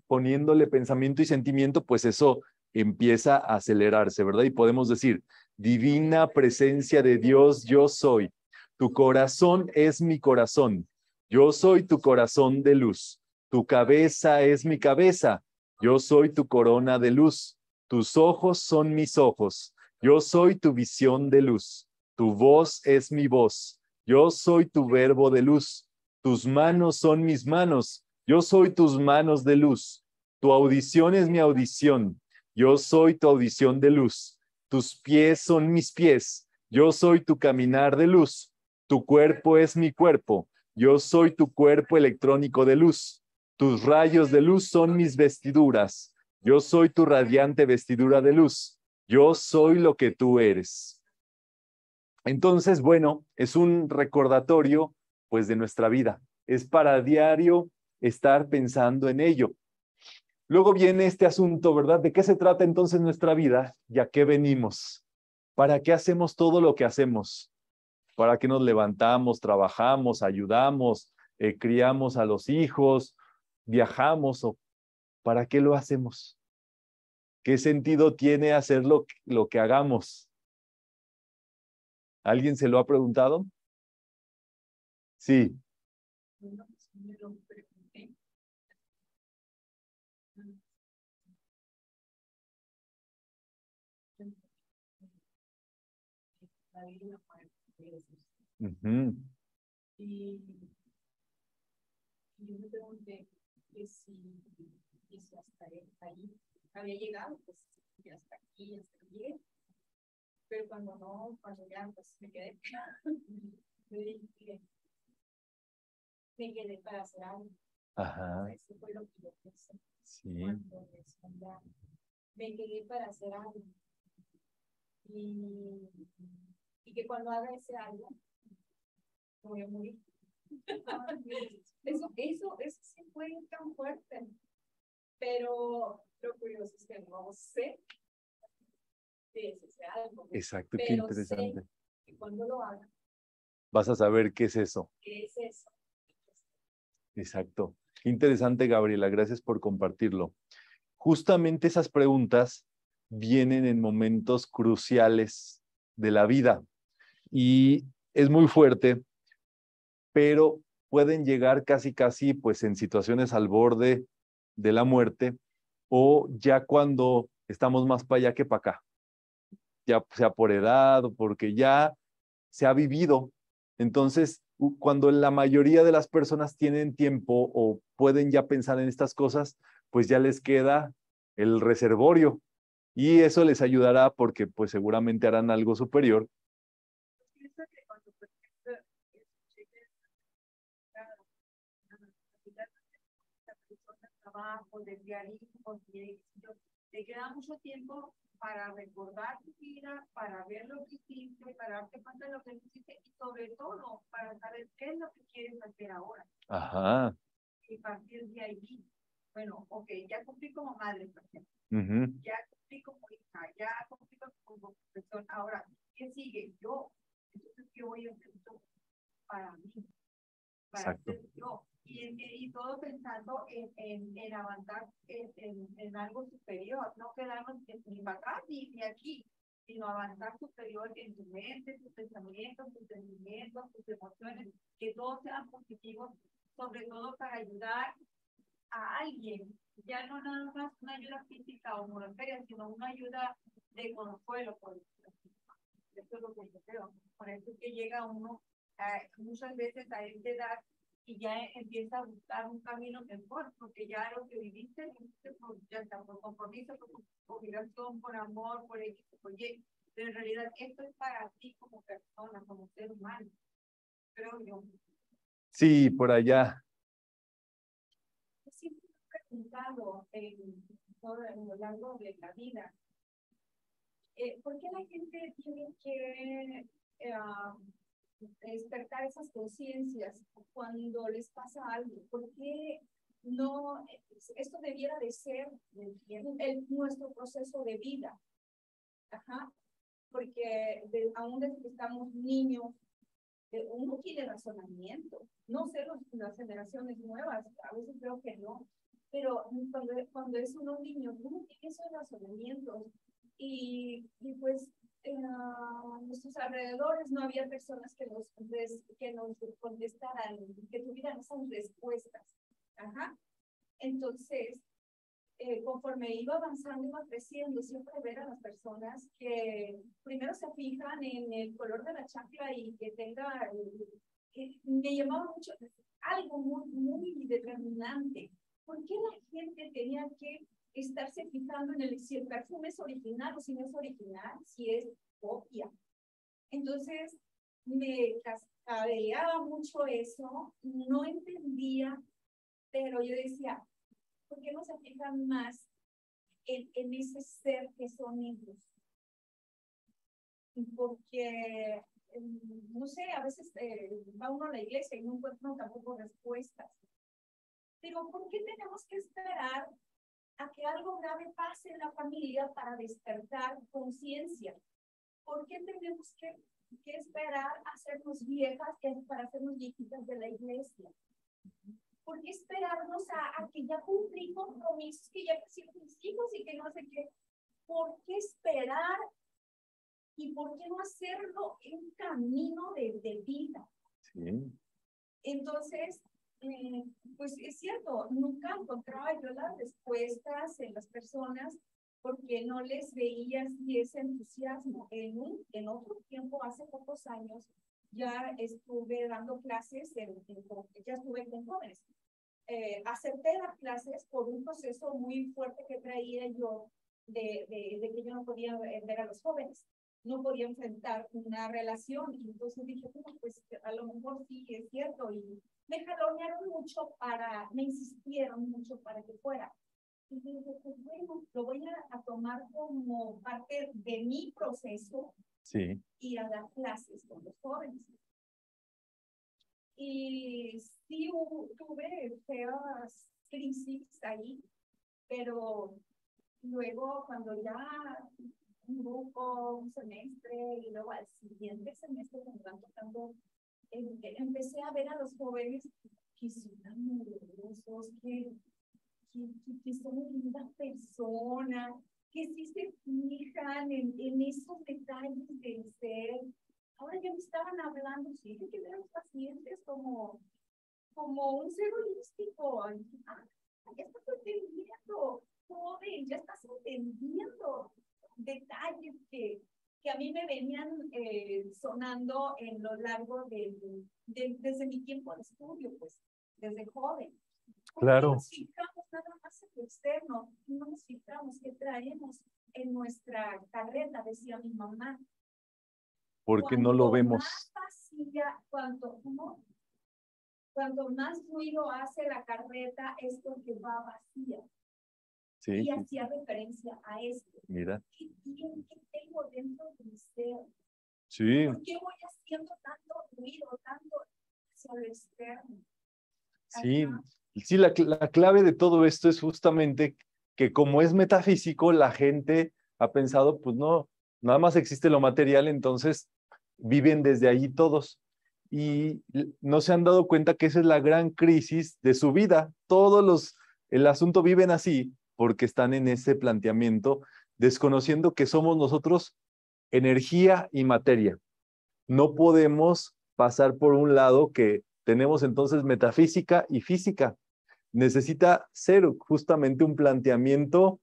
poniéndole pensamiento y sentimiento, pues eso empieza a acelerarse, ¿verdad? Y podemos decir, divina presencia de Dios, yo soy. Tu corazón es mi corazón. Yo soy tu corazón de luz. Tu cabeza es mi cabeza. Yo soy tu corona de luz, tus ojos son mis ojos, yo soy tu visión de luz, tu voz es mi voz, yo soy tu verbo de luz, tus manos son mis manos, yo soy tus manos de luz, tu audición es mi audición, yo soy tu audición de luz, tus pies son mis pies, yo soy tu caminar de luz, tu cuerpo es mi cuerpo, yo soy tu cuerpo electrónico de luz, tus rayos de luz son mis vestiduras. Yo soy tu radiante vestidura de luz. Yo soy lo que tú eres. Entonces, bueno, es un recordatorio pues de nuestra vida. Es para diario estar pensando en ello. Luego viene este asunto, ¿verdad? ¿De qué se trata entonces nuestra vida y a qué venimos? ¿Para qué hacemos todo lo que hacemos? ¿Para qué nos levantamos, trabajamos, ayudamos, eh, criamos a los hijos, viajamos o para qué lo hacemos? ¿Qué sentido tiene hacer lo, que hagamos? ¿Alguien se lo ha preguntado? Sí. Y yo me pregunté, que si, que hasta ahí había llegado, pues ya hasta aquí, hasta aquí Pero cuando no, cuando ya, pues me quedé. me dije, me quedé para hacer algo. Ajá. Eso fue lo que yo pensé. Sí. me quedé para hacer algo. Y, y que cuando haga ese algo, voy a morir eso, eso, sí fue tan fuerte. Pero lo curioso es que no sé si eso sea algo. Exacto, qué interesante. cuando lo haga, vas a saber qué es eso. ¿Qué es eso? Exacto. Interesante, Gabriela. Gracias por compartirlo. Justamente esas preguntas vienen en momentos cruciales de la vida y es muy fuerte pero pueden llegar casi, casi, pues en situaciones al borde de la muerte o ya cuando estamos más para allá que para acá, ya sea por edad o porque ya se ha vivido. Entonces, cuando la mayoría de las personas tienen tiempo o pueden ya pensar en estas cosas, pues ya les queda el reservorio y eso les ayudará porque pues seguramente harán algo superior trabajo, del éxito te queda mucho tiempo para recordar tu vida, para ver lo que hiciste, para darte cuenta de lo que hiciste y sobre todo para saber qué es lo que quieres hacer ahora. Ajá. Y partir de ahí, bueno, ok, ya cumplí como madre, por ejemplo, ya cumplí como hija, ya cumplí como profesor, ahora, ¿qué sigue? Yo, entonces, ¿qué voy a hacer yo para mí? Para Exacto. yo, y, y, todo pensando en, en, avanzar en, en, algo superior, no quedarnos en mi acá ni, aquí, sino avanzar superior en tu mente, tus pensamientos, tus sentimientos, tus emociones, que todos sean positivos, sobre todo para ayudar a alguien, ya no nada más una ayuda física o monetaria, sino una ayuda de consuelo, por eso es lo que yo creo. Por eso es que llega uno eh, muchas veces a de edad y ya empieza a buscar un camino mejor, porque ya lo que viviste, ya está, por compromiso, por obligación, por amor, por X, por pero en realidad esto es para ti como persona, como ser humano, creo yo. Sí, por allá. Yo siempre he preguntado en, en lo largo de la vida, eh, ¿por qué la gente tiene que... Eh, despertar esas conciencias cuando les pasa algo. porque no, esto debiera de ser el, nuestro proceso de vida? Ajá, porque aún desde que estamos niños, eh, uno tiene razonamiento. No sé las generaciones nuevas, a veces creo que no, pero cuando, cuando es uno niño, uno tiene esos razonamientos. Y, y pues a ah, nuestros alrededores no había personas que nos, que nos contestaran, que tuvieran esas respuestas. Entonces, eh, conforme iba avanzando, iba creciendo, siempre ver a las personas que primero se fijan en el color de la chacra y que tenga, me llamaba mucho, algo muy, muy determinante. ¿Por qué la gente tenía que estarse fijando en el, si el perfume es original o si no es original, si es copia. Entonces, me cascabeleaba mucho eso, no entendía, pero yo decía, ¿por qué no se fijan más en, ese ser que son ellos? Porque, em, no sé, a veces eh, va uno a la iglesia y no encuentra tampoco respuestas. Pero ¿por qué tenemos que esperar a que algo grave pase en la familia para despertar conciencia. ¿Por qué tenemos que, esperar a hacernos viejas para hacernos viejitas de la iglesia? ¿Por qué esperarnos a, que ya cumplí compromisos, que ya crecí mis hijos y que no sé qué? ¿Por qué esperar y por qué no hacerlo en camino de, de vida? Sí. Entonces, Mm, pues es cierto, nunca encontraba yo las respuestas en las personas porque no les veía así ese entusiasmo. En, en otro tiempo, hace pocos años, ya estuve dando clases, en, ya estuve con jóvenes. Eh, acepté dar clases por un proceso muy fuerte que traía yo de, que yo no podía ver a los jóvenes, no podía enfrentar una relación. Y entonces dije, pues a lo mejor sí es cierto. Y me jalonearon mucho para, me insistieron mucho para que fuera. Y dije, pues bueno, lo voy a, tomar como parte de mi proceso, sí. y a dar clases con los jóvenes. Y sí tuve feas crisis ahí, pero luego cuando ya un grupo, un semestre, y luego al siguiente semestre cuando van tocando empecé a ver a los jóvenes que son amorosos, que, que, son lindas personas, que sí se fijan en, esos detalles del ser. Ahora ya me estaban hablando, sí, que ver los pacientes como, como un ser holístico. Ah, ya estás entendiendo, joven, ya estás entendiendo detalles que, que a mí me venían eh, sonando en lo largo de, desde mi tiempo de estudio, pues, desde joven. Claro. Nos fijamos nada más en lo externo, no nos fijamos qué traemos en nuestra carreta, decía mi mamá. Porque no lo vemos. Más vacía, cuanto, cuanto más ruido hace la carreta es porque va vacía. Y hacía referencia a esto. Mira. ¿Qué, tengo dentro de mi Sí. ¿Por qué voy haciendo tanto ruido, tanto hacia lo externo? Sí, la, la clave de todo esto es justamente que como es metafísico, la gente ha pensado, pues no, nada más existe lo material, entonces viven desde ahí todos. Y no se han dado cuenta que esa es la gran crisis de su vida. Todos los, el asunto viven así, porque están en ese planteamiento, desconociendo que somos nosotros energía y materia. No podemos pasar por un lado que tenemos entonces metafísica y física. Necesita ser justamente un planteamiento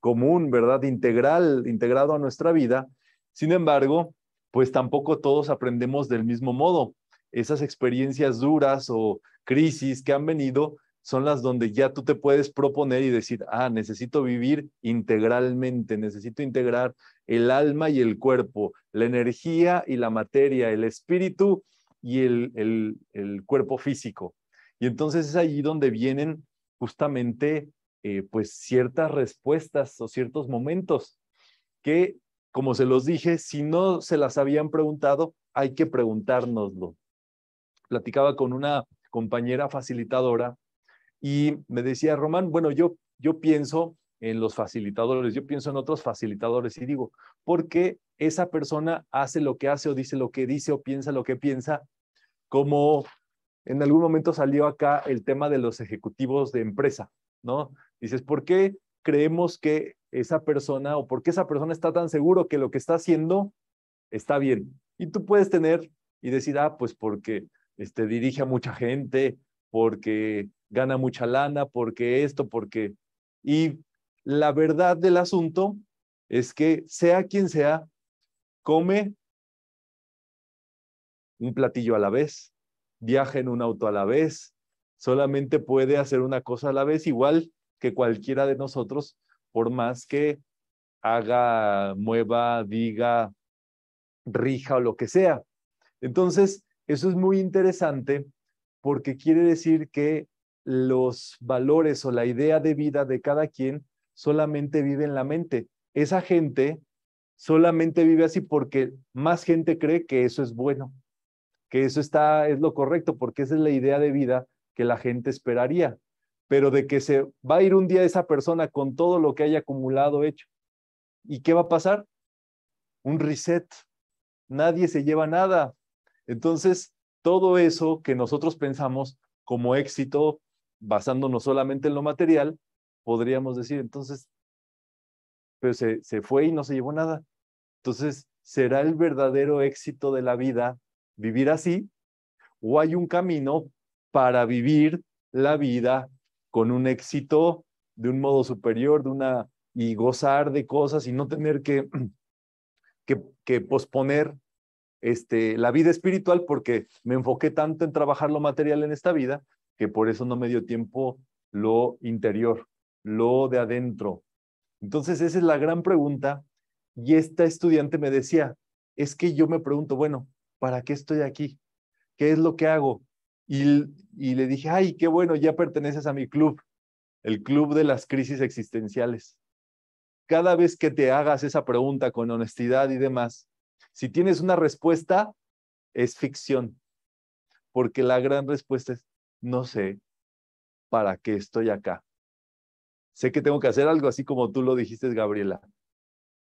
común, ¿verdad? Integral, integrado a nuestra vida. Sin embargo, pues tampoco todos aprendemos del mismo modo. Esas experiencias duras o crisis que han venido son las donde ya tú te puedes proponer y decir, ah, necesito vivir integralmente, necesito integrar el alma y el cuerpo, la energía y la materia, el espíritu y el, el, cuerpo físico. Y entonces es allí donde vienen justamente eh, pues ciertas respuestas o ciertos momentos que, como se los dije, si no se las habían preguntado, hay que preguntárnoslo. Platicaba con una compañera facilitadora y me decía, Román, bueno, yo, yo pienso en los facilitadores, yo pienso en otros facilitadores y digo, ¿por qué esa persona hace lo que hace o dice lo que dice o piensa lo que piensa? Como en algún momento salió acá el tema de los ejecutivos de empresa, ¿no? Dices, ¿por qué creemos que esa persona o por qué esa persona está tan seguro que lo que está haciendo está bien? Y tú puedes tener y decir, ah, pues porque este, dirige a mucha gente porque gana mucha lana, porque esto, porque... Y la verdad del asunto es que sea quien sea, come un platillo a la vez, viaja en un auto a la vez, solamente puede hacer una cosa a la vez, igual que cualquiera de nosotros, por más que haga, mueva, diga, rija o lo que sea. Entonces, eso es muy interesante porque quiere decir que los valores o la idea de vida de cada quien solamente vive en la mente. Esa gente solamente vive así porque más gente cree que eso es bueno, que eso está es lo correcto, porque esa es la idea de vida que la gente esperaría. Pero de que se va a ir un día esa persona con todo lo que haya acumulado hecho. ¿Y qué va a pasar? Un reset. Nadie se lleva nada. Entonces, todo eso que nosotros pensamos como éxito, basándonos solamente en lo material, podríamos decir, entonces, pero pues, se, fue y no se llevó nada. Entonces, ¿será el verdadero éxito de la vida vivir así? ¿O hay un camino para vivir la vida con un éxito de un modo superior, de una y gozar de cosas y no tener que, que posponer este, la vida espiritual porque me enfoqué tanto en trabajar lo material en esta vida que por eso no me dio tiempo lo interior, lo de adentro. Entonces esa es la gran pregunta y esta estudiante me decía, es que yo me pregunto, bueno, ¿para qué estoy aquí? ¿Qué es lo que hago? y le dije, ay, qué bueno, ya perteneces a mi club, el club de las crisis existenciales. Cada vez que te hagas esa pregunta con honestidad y demás, si tienes una respuesta, es ficción, porque la gran respuesta es, no sé para qué estoy acá. Sé que tengo que hacer algo así como tú lo dijiste, Gabriela.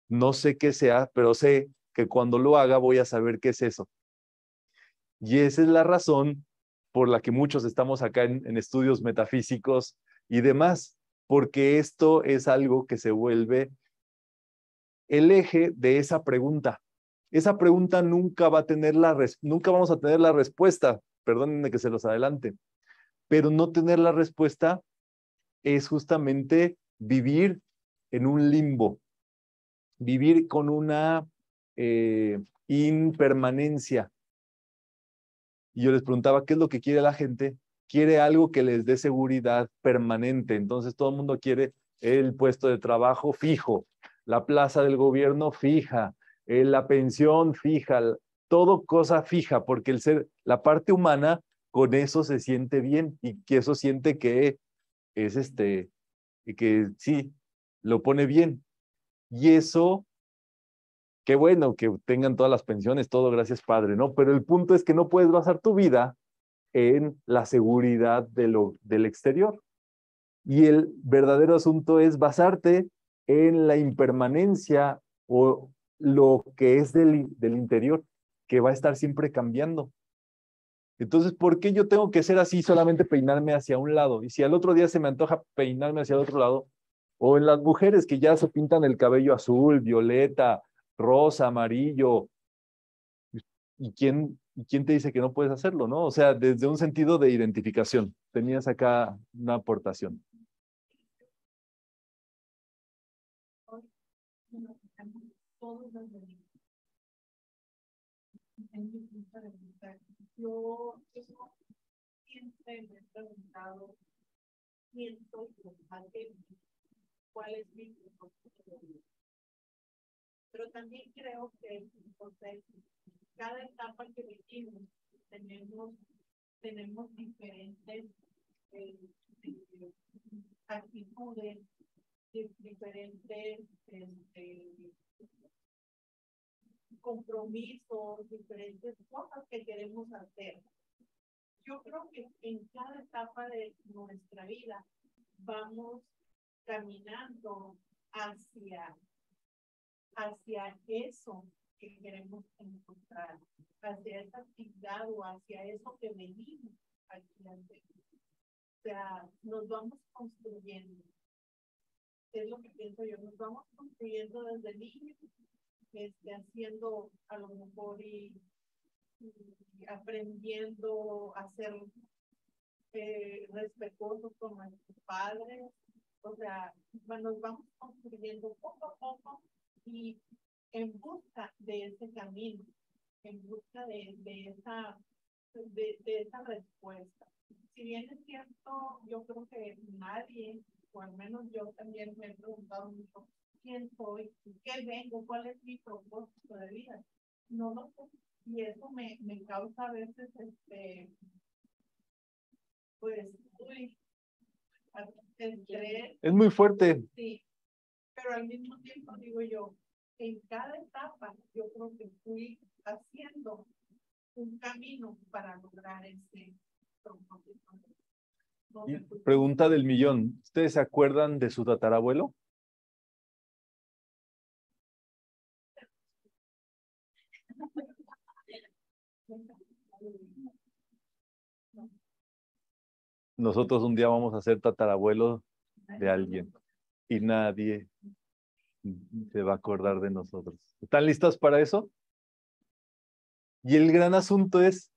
No sé qué sea, pero sé que cuando lo haga voy a saber qué es eso. Y esa es la razón por la que muchos estamos acá en, en estudios metafísicos y demás, porque esto es algo que se vuelve el eje de esa pregunta esa pregunta nunca va a tener la res, nunca vamos a tener la respuesta, perdónenme que se los adelante, pero no tener la respuesta es justamente vivir en un limbo, vivir con una eh, impermanencia. Y yo les preguntaba, ¿qué es lo que quiere la gente? Quiere algo que les dé seguridad permanente. Entonces todo el mundo quiere el puesto de trabajo fijo, la plaza del gobierno fija, eh, la pensión fija, todo cosa fija, porque el ser, la parte humana con eso se siente bien y que eso siente que es este, y que sí, lo pone bien. Y eso, qué bueno que tengan todas las pensiones, todo gracias Padre, ¿no? Pero el punto es que no puedes basar tu vida en la seguridad de lo, del exterior. Y el verdadero asunto es basarte en la impermanencia o lo que es del, interior, que va a estar siempre cambiando. Entonces, ¿por qué yo tengo que ser así, solamente peinarme hacia un lado? Y si al otro día se me antoja peinarme hacia el otro lado, o en las mujeres que ya se pintan el cabello azul, violeta, rosa, amarillo, ¿y quién, quién te dice que no puedes hacerlo, no? O sea, desde un sentido de identificación, tenías acá una aportación. todos los derechos. En mi punto de vista, yo, yo siempre me he preguntado, siento constante cuál es mi propósito Pero también creo que importante cada etapa que vivimos tenemos, tenemos diferentes eh, eh actitudes, diferentes este, compromisos, diferentes cosas que queremos hacer. Yo creo que en cada etapa de nuestra vida vamos caminando hacia, hacia eso que queremos encontrar, hacia esa actividad o hacia eso que venimos aquí O sea, nos vamos construyendo. Es lo que pienso yo, nos vamos construyendo desde niños este, haciendo a lo mejor y, aprendiendo a ser eh, respetuosos con nuestros padres. O sea, nos vamos construyendo poco a poco y en busca de ese camino, en busca de, esa, de, de esa respuesta. Si bien es cierto, yo creo que nadie, o al menos yo también me he preguntado mucho, quién soy, qué vengo, cuál es mi propósito de vida. No lo sé. Y eso me, causa a veces, este, pues, es muy fuerte. Sí, pero al mismo tiempo digo yo, en cada etapa yo creo que fui haciendo un camino para lograr ese propósito. Pregunta del millón. ¿Ustedes se acuerdan de su tatarabuelo? Nosotros un día vamos a ser tatarabuelos de alguien y nadie se va a acordar de nosotros. ¿Están listos para eso? Y el gran asunto es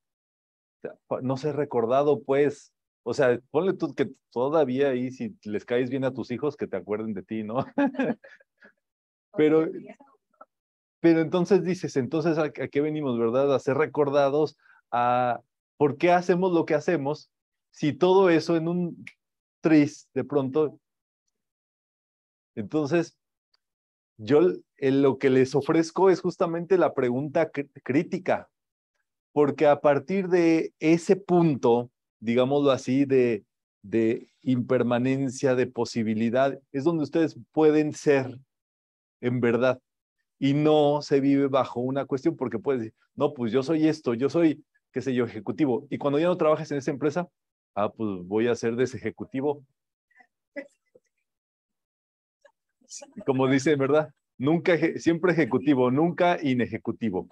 no ser recordado, pues. O sea, ponle tú que todavía ahí, si les caes bien a tus hijos, que te acuerden de ti, ¿no? Pero pero entonces dices, entonces ¿a, qué venimos, verdad? A ser recordados, a por qué hacemos lo que hacemos, si todo eso en un tris de pronto. Entonces, yo lo que les ofrezco es justamente la pregunta crítica, porque a partir de ese punto, digámoslo así, de, de impermanencia, de posibilidad, es donde ustedes pueden ser en verdad y no se vive bajo una cuestión porque puedes decir, no, pues yo soy esto, yo soy, qué sé yo, ejecutivo. Y cuando ya no trabajes en esa empresa, ah, pues voy a ser desejecutivo. como dice, ¿verdad? Nunca, siempre ejecutivo, nunca inejecutivo.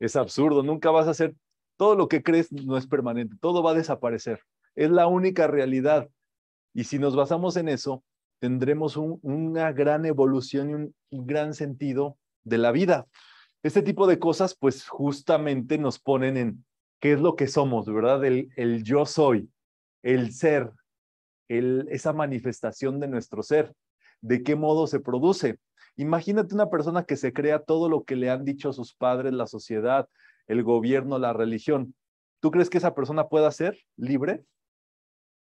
Es absurdo, nunca vas a hacer, todo lo que crees no es permanente, todo va a desaparecer. Es la única realidad. Y si nos basamos en eso, tendremos una gran evolución y un, gran sentido de la vida. Este tipo de cosas, pues justamente nos ponen en qué es lo que somos, ¿verdad? El, yo soy, el ser, esa manifestación de nuestro ser, de qué modo se produce. Imagínate una persona que se crea todo lo que le han dicho sus padres, la sociedad, el gobierno, la religión. ¿Tú crees que esa persona pueda ser libre?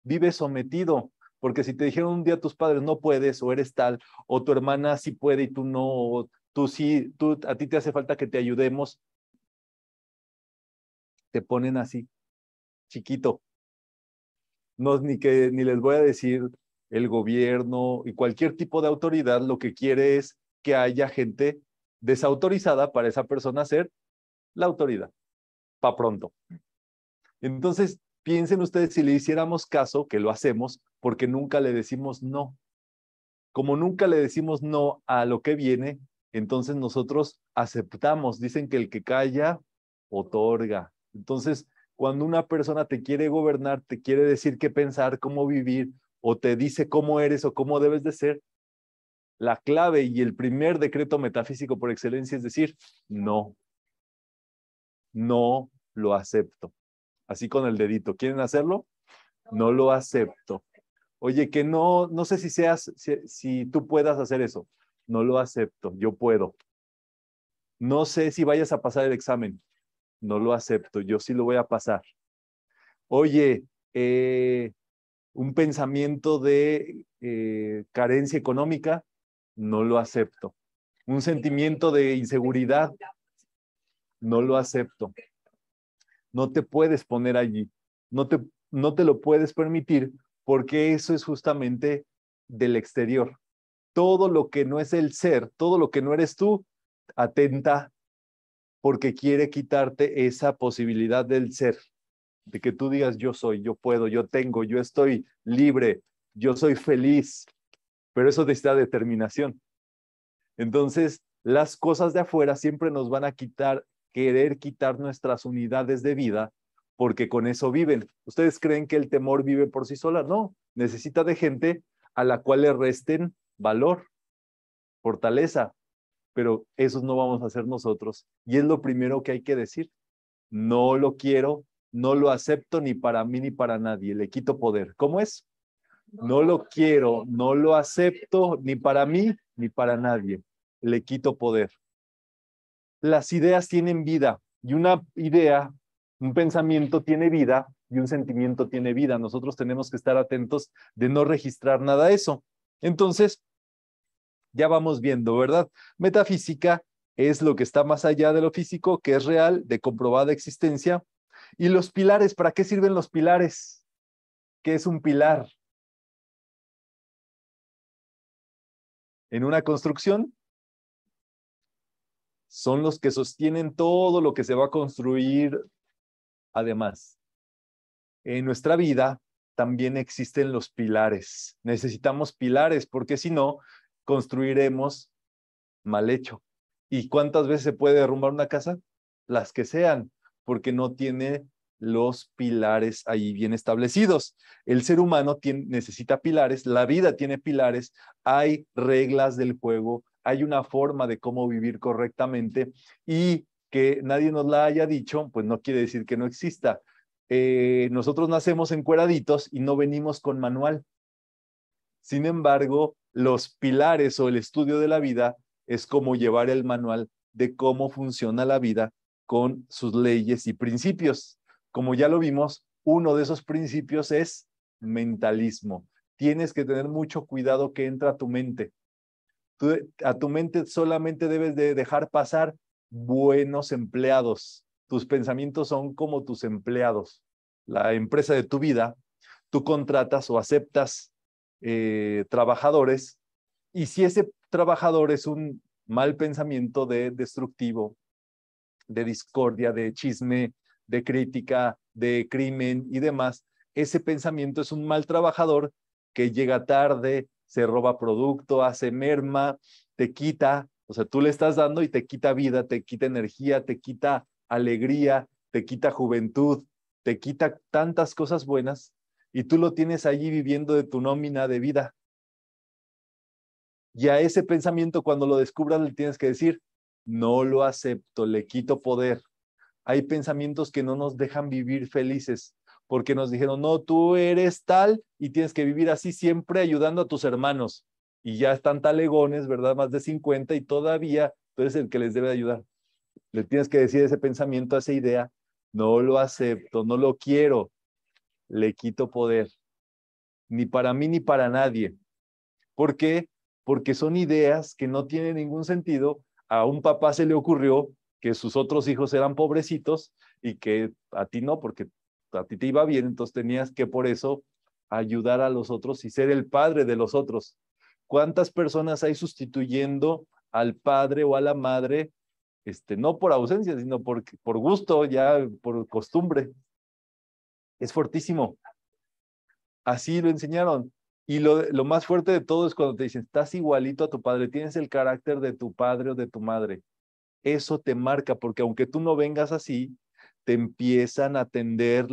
Vive sometido porque si te dijeron un día tus padres no puedes o eres tal, o tu hermana sí puede y tú no, o tú sí, tú, a ti te hace falta que te ayudemos, te ponen así, chiquito. No, ni, que, ni les voy a decir el gobierno y cualquier tipo de autoridad lo que quiere es que haya gente desautorizada para esa persona ser la autoridad, para pronto. Entonces, Piensen ustedes si le hiciéramos caso, que lo hacemos, porque nunca le decimos no. Como nunca le decimos no a lo que viene, entonces nosotros aceptamos. Dicen que el que calla, otorga. Entonces, cuando una persona te quiere gobernar, te quiere decir qué pensar, cómo vivir, o te dice cómo eres o cómo debes de ser, la clave y el primer decreto metafísico por excelencia es decir, no, no lo acepto así con el dedito. ¿Quieren hacerlo? No lo acepto. Oye, que no, no sé si seas, si, tú puedas hacer eso. No lo acepto, yo puedo. No sé si vayas a pasar el examen. No lo acepto, yo sí lo voy a pasar. Oye, eh, un pensamiento de eh, carencia económica, no lo acepto. Un sentimiento de inseguridad, no lo acepto. No te puedes poner allí, no te, no te lo puedes permitir porque eso es justamente del exterior. Todo lo que no es el ser, todo lo que no eres tú, atenta porque quiere quitarte esa posibilidad del ser, de que tú digas yo soy, yo puedo, yo tengo, yo estoy libre, yo soy feliz, pero eso necesita determinación. Entonces, las cosas de afuera siempre nos van a quitar querer quitar nuestras unidades de vida porque con eso viven. ¿Ustedes creen que el temor vive por sí sola? No, necesita de gente a la cual le resten valor, fortaleza, pero eso no vamos a hacer nosotros. Y es lo primero que hay que decir. No lo quiero, no lo acepto ni para mí ni para nadie, le quito poder. ¿Cómo es? No lo quiero, no lo acepto ni para mí ni para nadie, le quito poder las ideas tienen vida y una idea, un pensamiento tiene vida y un sentimiento tiene vida. Nosotros tenemos que estar atentos de no registrar nada eso. Entonces, ya vamos viendo, ¿verdad? Metafísica es lo que está más allá de lo físico, que es real, de comprobada existencia. Y los pilares, ¿para qué sirven los pilares? ¿Qué es un pilar? En una construcción son los que sostienen todo lo que se va a construir además. En nuestra vida también existen los pilares. Necesitamos pilares porque si no, construiremos mal hecho. ¿Y cuántas veces se puede derrumbar una casa? Las que sean, porque no tiene los pilares ahí bien establecidos. El ser humano necesita pilares, la vida tiene pilares, hay reglas del juego hay una forma de cómo vivir correctamente y que nadie nos la haya dicho, pues no quiere decir que no exista. Eh, nosotros nacemos encueraditos y no venimos con manual. Sin embargo, los pilares o el estudio de la vida es como llevar el manual de cómo funciona la vida con sus leyes y principios. Como ya lo vimos, uno de esos principios es mentalismo. Tienes que tener mucho cuidado que entra tu mente a tu mente solamente debes de dejar pasar buenos empleados. Tus pensamientos son como tus empleados. La empresa de tu vida, tú contratas o aceptas eh, trabajadores y si ese trabajador es un mal pensamiento de destructivo, de discordia, de chisme, de crítica, de crimen y demás, ese pensamiento es un mal trabajador que llega tarde, se roba producto, hace merma, te quita, o sea, tú le estás dando y te quita vida, te quita energía, te quita alegría, te quita juventud, te quita tantas cosas buenas y tú lo tienes allí viviendo de tu nómina de vida. Y a ese pensamiento cuando lo descubras le tienes que decir, no lo acepto, le quito poder. Hay pensamientos que no nos dejan vivir felices, porque nos dijeron, no, tú eres tal y tienes que vivir así siempre ayudando a tus hermanos. Y ya están talegones, ¿verdad? Más de 50 y todavía tú eres el que les debe ayudar. Le tienes que decir ese pensamiento, esa idea, no lo acepto, no lo quiero, le quito poder. Ni para mí ni para nadie. ¿Por qué? Porque son ideas que no tienen ningún sentido. A un papá se le ocurrió que sus otros hijos eran pobrecitos y que a ti no, porque a ti te iba bien, entonces tenías que por eso ayudar a los otros y ser el padre de los otros. ¿Cuántas personas hay sustituyendo al padre o a la madre, este, no por ausencia, sino por, por gusto, ya por costumbre? Es fortísimo. Así lo enseñaron. Y lo, lo más fuerte de todo es cuando te dicen, estás igualito a tu padre, tienes el carácter de tu padre o de tu madre. Eso te marca, porque aunque tú no vengas así, te empiezan a tender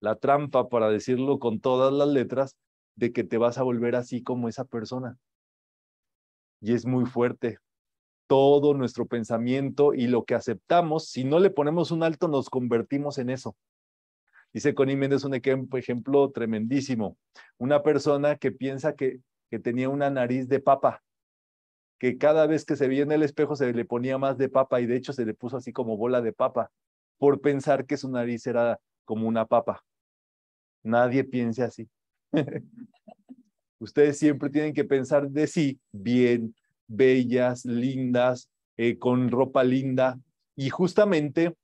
la trampa, para decirlo con todas las letras, de que te vas a volver así como esa persona. Y es muy fuerte. Todo nuestro pensamiento y lo que aceptamos, si no le ponemos un alto, nos convertimos en eso. Dice Connie Méndez un ejemplo tremendísimo. Una persona que piensa que, que tenía una nariz de papa, que cada vez que se veía en el espejo se le ponía más de papa y de hecho se le puso así como bola de papa por pensar que su nariz era como una papa. Nadie piense así. Ustedes siempre tienen que pensar de sí bien, bellas, lindas, eh, con ropa linda. Y justamente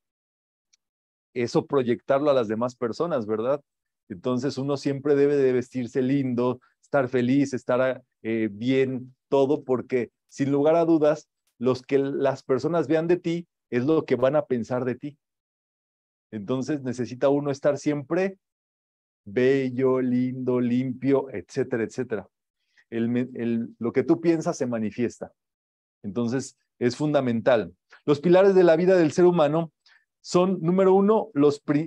eso proyectarlo a las demás personas, ¿verdad? Entonces uno siempre debe de vestirse lindo, estar feliz, estar ah, eh, bien, todo, porque sin lugar a dudas, los que las personas vean de ti es lo que van a pensar de ti. Entonces necesita uno estar siempre bello, lindo, limpio, etcétera, etcétera. lo que tú piensas se manifiesta. Entonces es fundamental. Los pilares de la vida del ser humano son, número uno,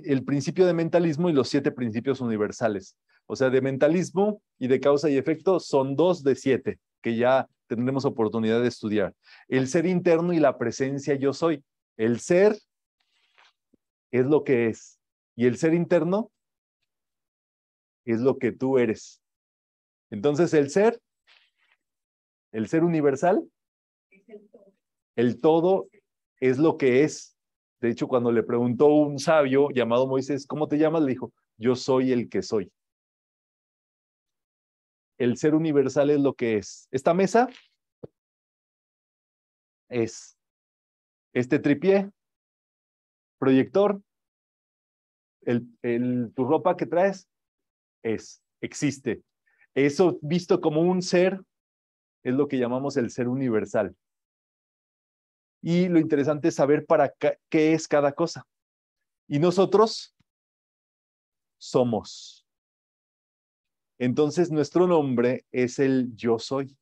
el principio de mentalismo y los siete principios universales. O sea, de mentalismo y de causa y efecto son dos de siete que ya tendremos oportunidad de estudiar. El ser interno y la presencia yo soy. El ser es lo que es. Y el ser interno es lo que tú eres. Entonces el ser, el ser universal, el todo es lo que es. De hecho, cuando le preguntó un sabio llamado Moisés, ¿cómo te llamas? Le dijo, yo soy el que soy. El ser universal es lo que es. Esta mesa es. Este tripié proyector, el, tu ropa que traes es, existe. Eso visto como un ser es lo que llamamos el ser universal. Y lo interesante es saber para qué es cada cosa. Y nosotros somos. Entonces nuestro nombre es el yo soy.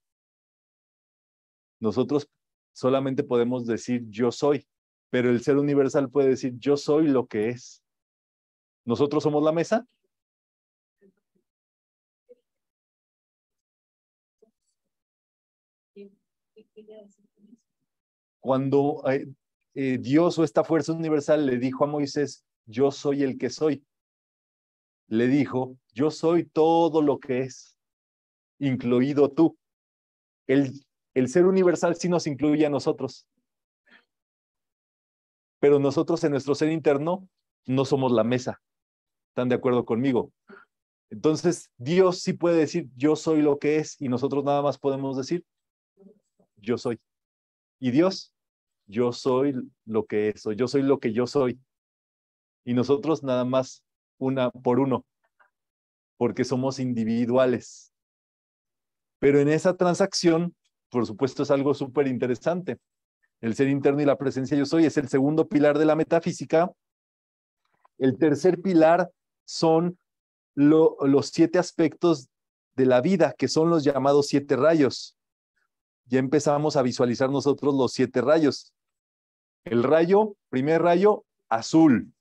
Nosotros solamente podemos decir yo soy pero el ser universal puede decir, yo soy lo que es. ¿Nosotros somos la mesa? Cuando eh, eh, Dios o esta fuerza universal le dijo a Moisés, yo soy el que soy, le dijo, yo soy todo lo que es, incluido tú. El, el ser universal sí nos incluye a nosotros, pero nosotros en nuestro ser interno no somos la mesa. ¿Están de acuerdo conmigo? Entonces, Dios sí puede decir, yo soy lo que es, y nosotros nada más podemos decir, yo soy. Y Dios, yo soy lo que es, o yo soy lo que yo soy. Y nosotros nada más una por uno, porque somos individuales. Pero en esa transacción, por supuesto, es algo súper interesante, el ser interno y la presencia yo soy es el segundo pilar de la metafísica. El tercer pilar son los siete aspectos de la vida, que son los llamados siete rayos. Ya empezamos a visualizar nosotros los siete rayos. El rayo, primer rayo, azul.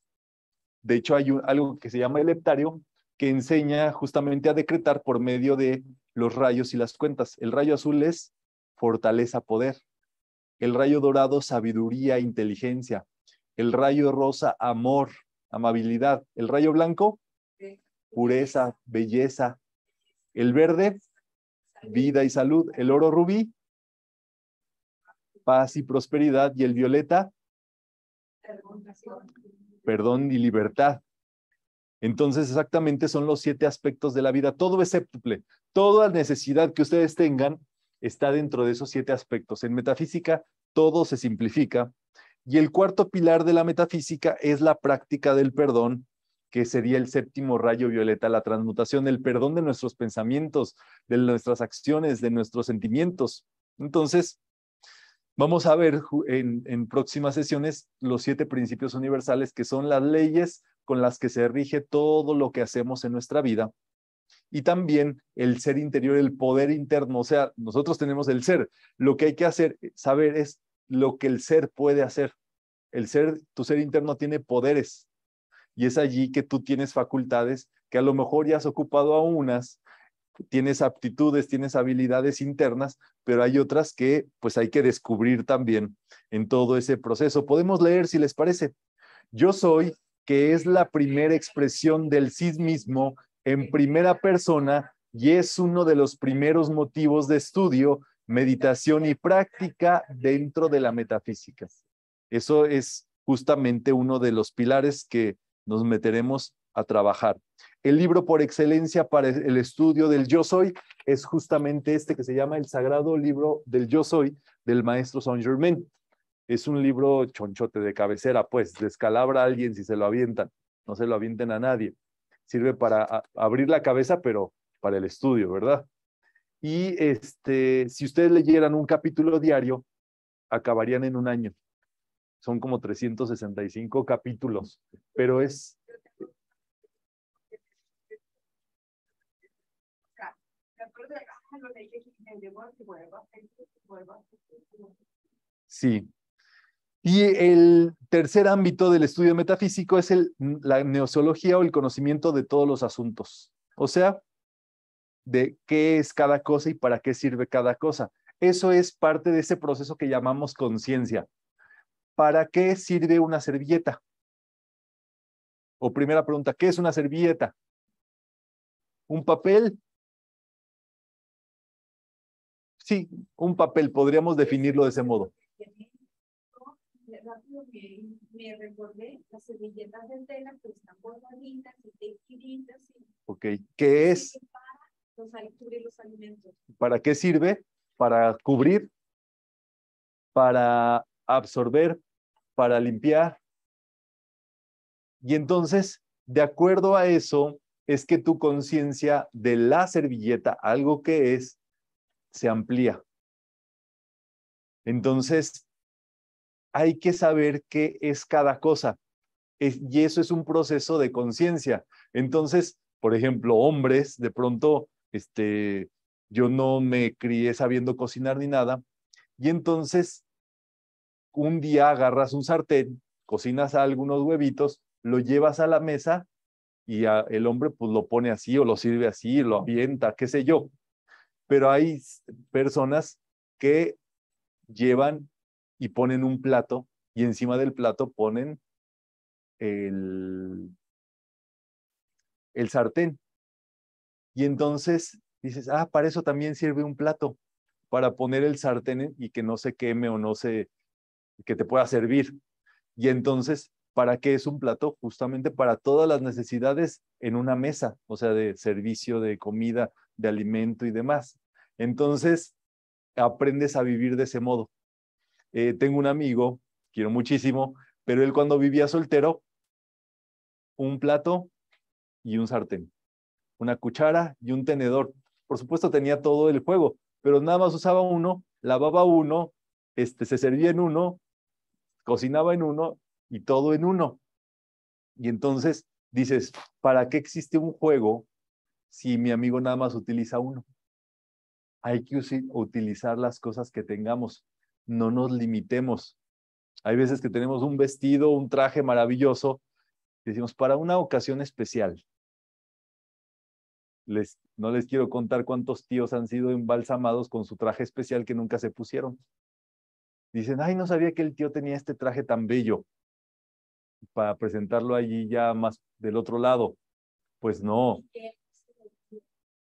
De hecho, hay algo que se llama el heptario, que enseña justamente a decretar por medio de los rayos y las cuentas. El rayo azul es fortaleza, poder el rayo dorado, sabiduría, inteligencia, el rayo rosa, amor, amabilidad, el rayo blanco, pureza, belleza, el verde, vida y salud, el oro rubí, paz y prosperidad, y el violeta, perdón y libertad. Entonces, exactamente son los siete aspectos de la vida. Todo es séptuple. Toda necesidad que ustedes tengan está dentro de esos siete aspectos. En metafísica todo se simplifica. Y el cuarto pilar de la metafísica es la práctica del perdón, que sería el séptimo rayo violeta, la transmutación, el perdón de nuestros pensamientos, de nuestras acciones, de nuestros sentimientos. Entonces, vamos a ver en, en próximas sesiones los siete principios universales que son las leyes con las que se rige todo lo que hacemos en nuestra vida y también el ser interior, el poder interno. O sea, nosotros tenemos el ser. Lo que hay que hacer, eh, saber es lo que el ser puede hacer. El ser, tu ser interno tiene poderes y es allí que tú tienes facultades que a lo mejor ya has ocupado a unas, tienes aptitudes, tienes habilidades internas, pero hay otras que pues hay que descubrir también en todo ese proceso. Podemos leer si les parece. Yo soy, que es la primera expresión del sí mismo en primera persona y es uno de los primeros motivos de estudio, meditación y práctica dentro de la metafísica. Eso es justamente uno de los pilares que nos meteremos a trabajar. El libro por excelencia para el estudio del yo soy es justamente este que se llama El Sagrado Libro del Yo Soy del maestro Saint Germain. Es un libro chonchote de cabecera, pues descalabra a alguien si se lo avientan, no se lo avienten a nadie sirve para abrir la cabeza, pero para el estudio, ¿verdad? Y este, si ustedes leyeran un capítulo diario, acabarían en un año. Son como 365 capítulos, pero es... Sí, y el tercer ámbito del estudio metafísico es mm, la neozoología o el conocimiento de todos los asuntos, o sea, de qué es cada cosa y para qué sirve cada cosa. Eso es parte de ese proceso que llamamos conciencia. ¿Para qué sirve una servilleta? O primera pregunta, ¿qué es una servilleta? ¿Un papel? Sí, un papel, podríamos definirlo de ese modo rápido me, me recordé las servilletas de tela que están bordaditas y tejiditas. Y, ok, ¿qué es? Para los, cubrir los alimentos. ¿Para qué sirve? Para cubrir, para absorber, para limpiar. Y entonces, de acuerdo a eso, es que tu conciencia de la servilleta, algo que es, se amplía. Entonces, hay que saber qué es cada cosa. y eso es un proceso de conciencia. Entonces, por ejemplo, hombres, de pronto, este, yo no me crié sabiendo cocinar ni nada. Y entonces, un día agarras un sartén, cocinas algunos huevitos, lo llevas a la mesa y el hombre pues lo pone así o lo sirve así, lo avienta, qué sé yo. Pero hay personas que llevan y ponen un plato y encima del plato ponen el, el sartén. Y entonces dices, ah, para eso también sirve un plato, para poner el sartén y que no se queme o no se, que te pueda servir. Y entonces, ¿para qué es un plato? Justamente para todas las necesidades en una mesa, o sea, de servicio, de comida, de alimento y demás. Entonces, aprendes a vivir de ese modo. Eh, tengo un amigo, quiero muchísimo, pero él cuando vivía soltero, un plato y un sartén, una cuchara y un tenedor. Por supuesto tenía todo el juego, pero nada más usaba uno, lavaba uno, este, se servía en uno, cocinaba en uno y todo en uno. Y entonces dices, ¿para qué existe un juego si mi amigo nada más utiliza uno? Hay que utilizar las cosas que tengamos no nos limitemos. Hay veces que tenemos un vestido, un traje maravilloso, decimos, para una ocasión especial. Les, no les quiero contar cuántos tíos han sido embalsamados con su traje especial que nunca se pusieron. Dicen, ay, no sabía que el tío tenía este traje tan bello para presentarlo allí ya más del otro lado. Pues no.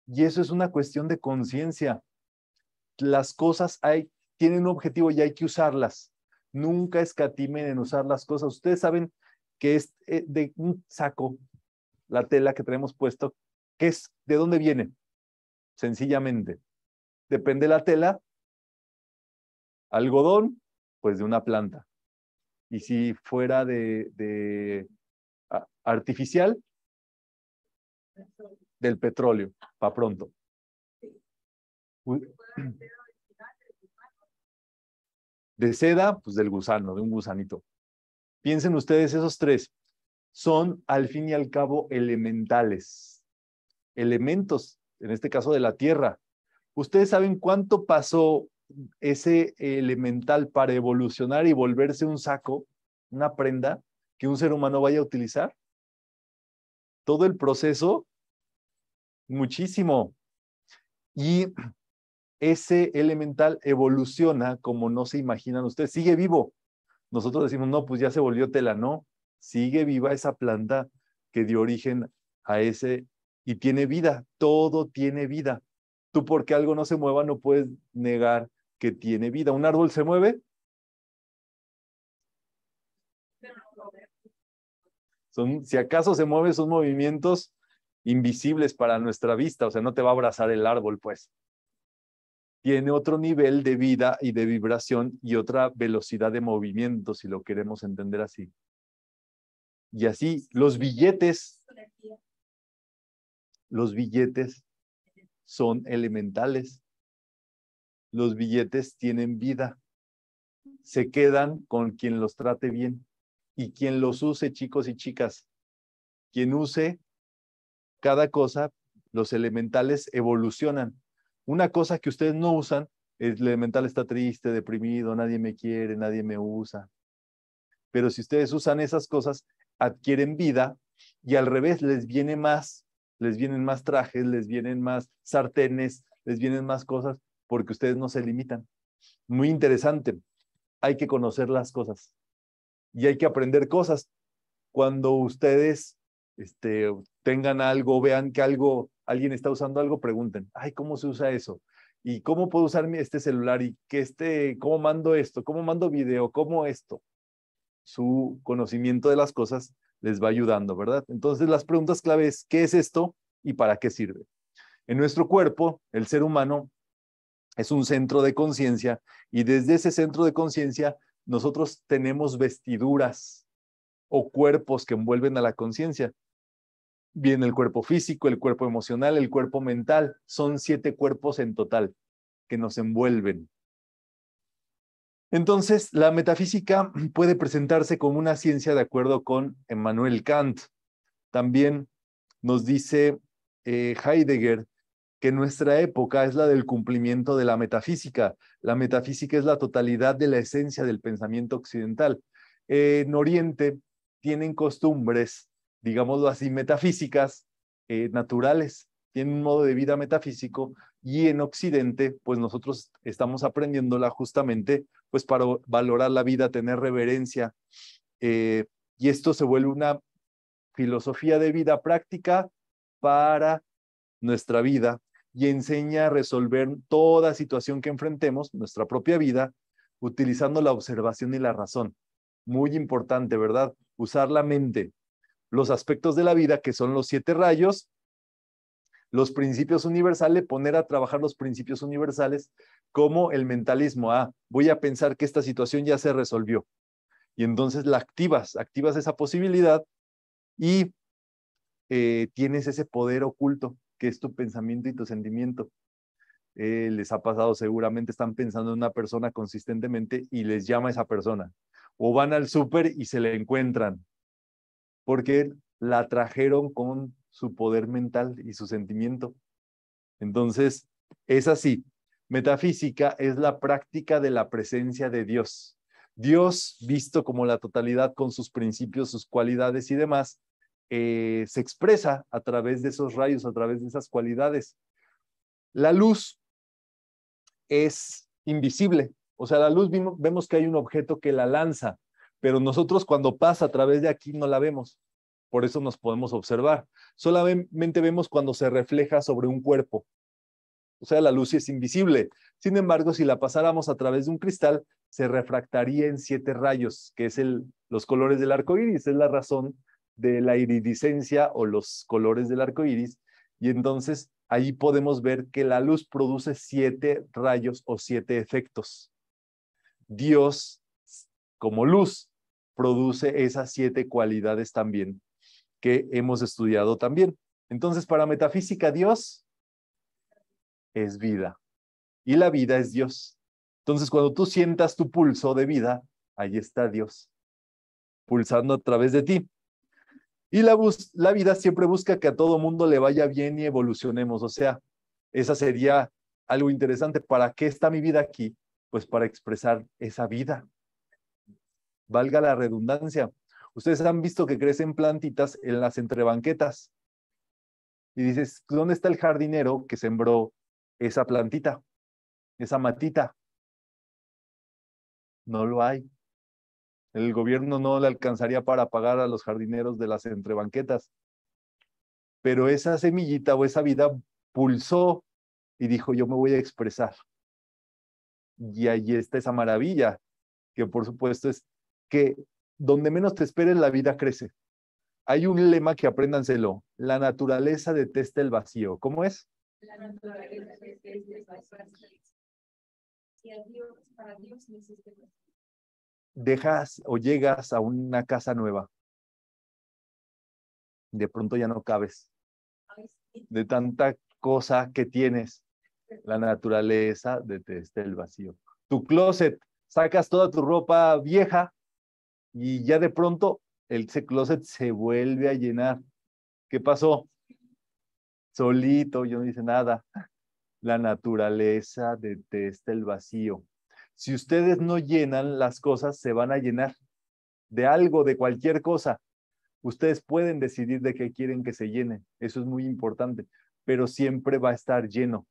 Y eso es una cuestión de conciencia. Las cosas hay tienen un objetivo y hay que usarlas. Nunca escatimen en usar las cosas. Ustedes saben que es eh, de un saco, la tela que tenemos puesto, que es de dónde viene, sencillamente. Depende la tela, algodón, pues de una planta. Y si fuera de, artificial, del petróleo, para pronto. De seda, pues del gusano, de un gusanito. Piensen ustedes, esos tres son al fin y al cabo elementales, elementos, en este caso de la tierra. ¿Ustedes saben cuánto pasó ese elemental para evolucionar y volverse un saco, una prenda que un ser humano vaya a utilizar? Todo el proceso, muchísimo. Y ese elemental evoluciona como no se imaginan ustedes, sigue vivo. Nosotros decimos, no, pues ya se volvió tela, no, sigue viva esa planta que dio origen a ese y tiene vida, todo tiene vida. Tú porque algo no se mueva no puedes negar que tiene vida. ¿Un árbol se mueve? Son, si acaso se mueve, son movimientos invisibles para nuestra vista, o sea, no te va a abrazar el árbol, pues tiene otro nivel de vida y de vibración y otra velocidad de movimiento, si lo queremos entender así. Y así, los billetes, los billetes son elementales. Los billetes tienen vida. Se quedan con quien los trate bien y quien los use, chicos y chicas. Quien use cada cosa, los elementales evolucionan una cosa que ustedes no usan, el elemental está triste, deprimido, nadie me quiere, nadie me usa. Pero si ustedes usan esas cosas, adquieren vida y al revés les viene más, les vienen más trajes, les vienen más sartenes, les vienen más cosas porque ustedes no se limitan. Muy interesante. Hay que conocer las cosas y hay que aprender cosas. Cuando ustedes este, tengan algo, vean que algo alguien está usando algo, pregunten, ay, ¿cómo se usa eso? ¿Y cómo puedo usar este celular? ¿Y que este, cómo mando esto? ¿Cómo mando video? ¿Cómo esto? Su conocimiento de las cosas les va ayudando, ¿verdad? Entonces las preguntas clave es, ¿qué es esto y para qué sirve? En nuestro cuerpo, el ser humano es un centro de conciencia y desde ese centro de conciencia nosotros tenemos vestiduras o cuerpos que envuelven a la conciencia. Viene el cuerpo físico, el cuerpo emocional, el cuerpo mental. Son siete cuerpos en total que nos envuelven. Entonces, la metafísica puede presentarse como una ciencia de acuerdo con Emmanuel Kant. También nos dice eh, Heidegger que nuestra época es la del cumplimiento de la metafísica. La metafísica es la totalidad de la esencia del pensamiento occidental. en Oriente tienen costumbres digámoslo así, metafísicas eh, naturales, tienen un modo de vida metafísico y en Occidente, pues nosotros estamos aprendiéndola justamente, pues para valorar la vida, tener reverencia. Eh, y esto se vuelve una filosofía de vida práctica para nuestra vida y enseña a resolver toda situación que enfrentemos, nuestra propia vida, utilizando la observación y la razón. Muy importante, ¿verdad? Usar la mente, los aspectos de la vida, que son los siete rayos, los principios universales, poner a trabajar los principios universales como el mentalismo. Ah, voy a pensar que esta situación ya se resolvió. Y entonces la activas, activas esa posibilidad y eh, tienes ese poder oculto que es tu pensamiento y tu sentimiento. Eh, les ha pasado seguramente, están pensando en una persona consistentemente y les llama esa persona. O van al súper y se le encuentran porque la trajeron con su poder mental y su sentimiento. Entonces, es así. Metafísica es la práctica de la presencia de Dios. Dios, visto como la totalidad con sus principios, sus cualidades y demás, eh, se expresa a través de esos rayos, a través de esas cualidades. La luz es invisible, o sea, la luz vemos que hay un objeto que la lanza, pero nosotros cuando pasa a través de aquí no la vemos. Por eso nos podemos observar. Solamente vemos cuando se refleja sobre un cuerpo. O sea, la luz es invisible. Sin embargo, si la pasáramos a través de un cristal, se refractaría en siete rayos, que es el, los colores del arco iris. Es la razón de la iridiscencia o los colores del arco iris. Y entonces ahí podemos ver que la luz produce siete rayos o siete efectos. Dios como luz produce esas siete cualidades también que hemos estudiado también. Entonces, para metafísica, Dios es vida y la vida es Dios. Entonces, cuando tú sientas tu pulso de vida, ahí está Dios, pulsando a través de ti. Y la, la vida siempre busca que a todo mundo le vaya bien y evolucionemos. O sea, esa sería algo interesante. ¿Para qué está mi vida aquí? Pues para expresar esa vida valga la redundancia. Ustedes han visto que crecen plantitas en las entrebanquetas. Y dices, ¿dónde está el jardinero que sembró esa plantita, esa matita? No lo hay. El gobierno no le alcanzaría para pagar a los jardineros de las entrebanquetas. Pero esa semillita o esa vida pulsó y dijo, yo me voy a expresar. Y ahí está esa maravilla, que por supuesto es que donde menos te esperes la vida crece. Hay un lema que apréndanselo. La naturaleza detesta el vacío. ¿Cómo es? Dejas o llegas a una casa nueva. De pronto ya no cabes. De tanta cosa que tienes. La naturaleza detesta el vacío. Tu closet, sacas toda tu ropa vieja, y ya de pronto el closet se vuelve a llenar. ¿Qué pasó? Solito, yo no hice nada. La naturaleza detesta el vacío. Si ustedes no llenan las cosas, se van a llenar de algo, de cualquier cosa. Ustedes pueden decidir de qué quieren que se llene. Eso es muy importante, pero siempre va a estar lleno.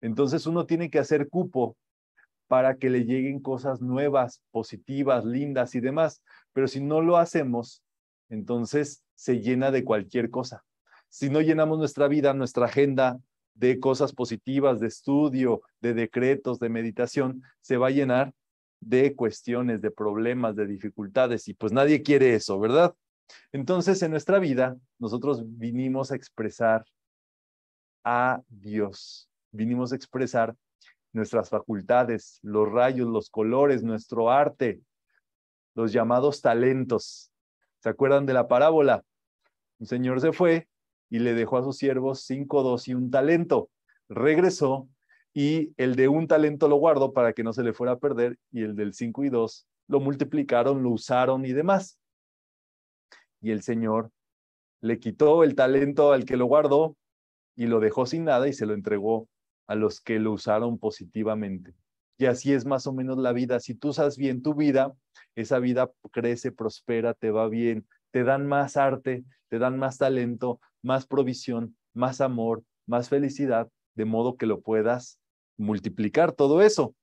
Entonces uno tiene que hacer cupo para que le lleguen cosas nuevas, positivas, lindas y demás. Pero si no lo hacemos, entonces se llena de cualquier cosa. Si no llenamos nuestra vida, nuestra agenda de cosas positivas, de estudio, de decretos, de meditación, se va a llenar de cuestiones, de problemas, de dificultades. Y pues nadie quiere eso, ¿verdad? Entonces, en nuestra vida, nosotros vinimos a expresar a Dios, vinimos a expresar nuestras facultades, los rayos, los colores, nuestro arte, los llamados talentos. ¿Se acuerdan de la parábola? Un señor se fue y le dejó a sus siervos cinco, dos y un talento. Regresó y el de un talento lo guardó para que no se le fuera a perder y el del cinco y dos lo multiplicaron, lo usaron y demás. Y el señor le quitó el talento al que lo guardó y lo dejó sin nada y se lo entregó a los que lo usaron positivamente. Y así es más o menos la vida. Si tú usas bien tu vida, esa vida crece, prospera, te va bien, te dan más arte, te dan más talento, más provisión, más amor, más felicidad, de modo que lo puedas multiplicar todo eso.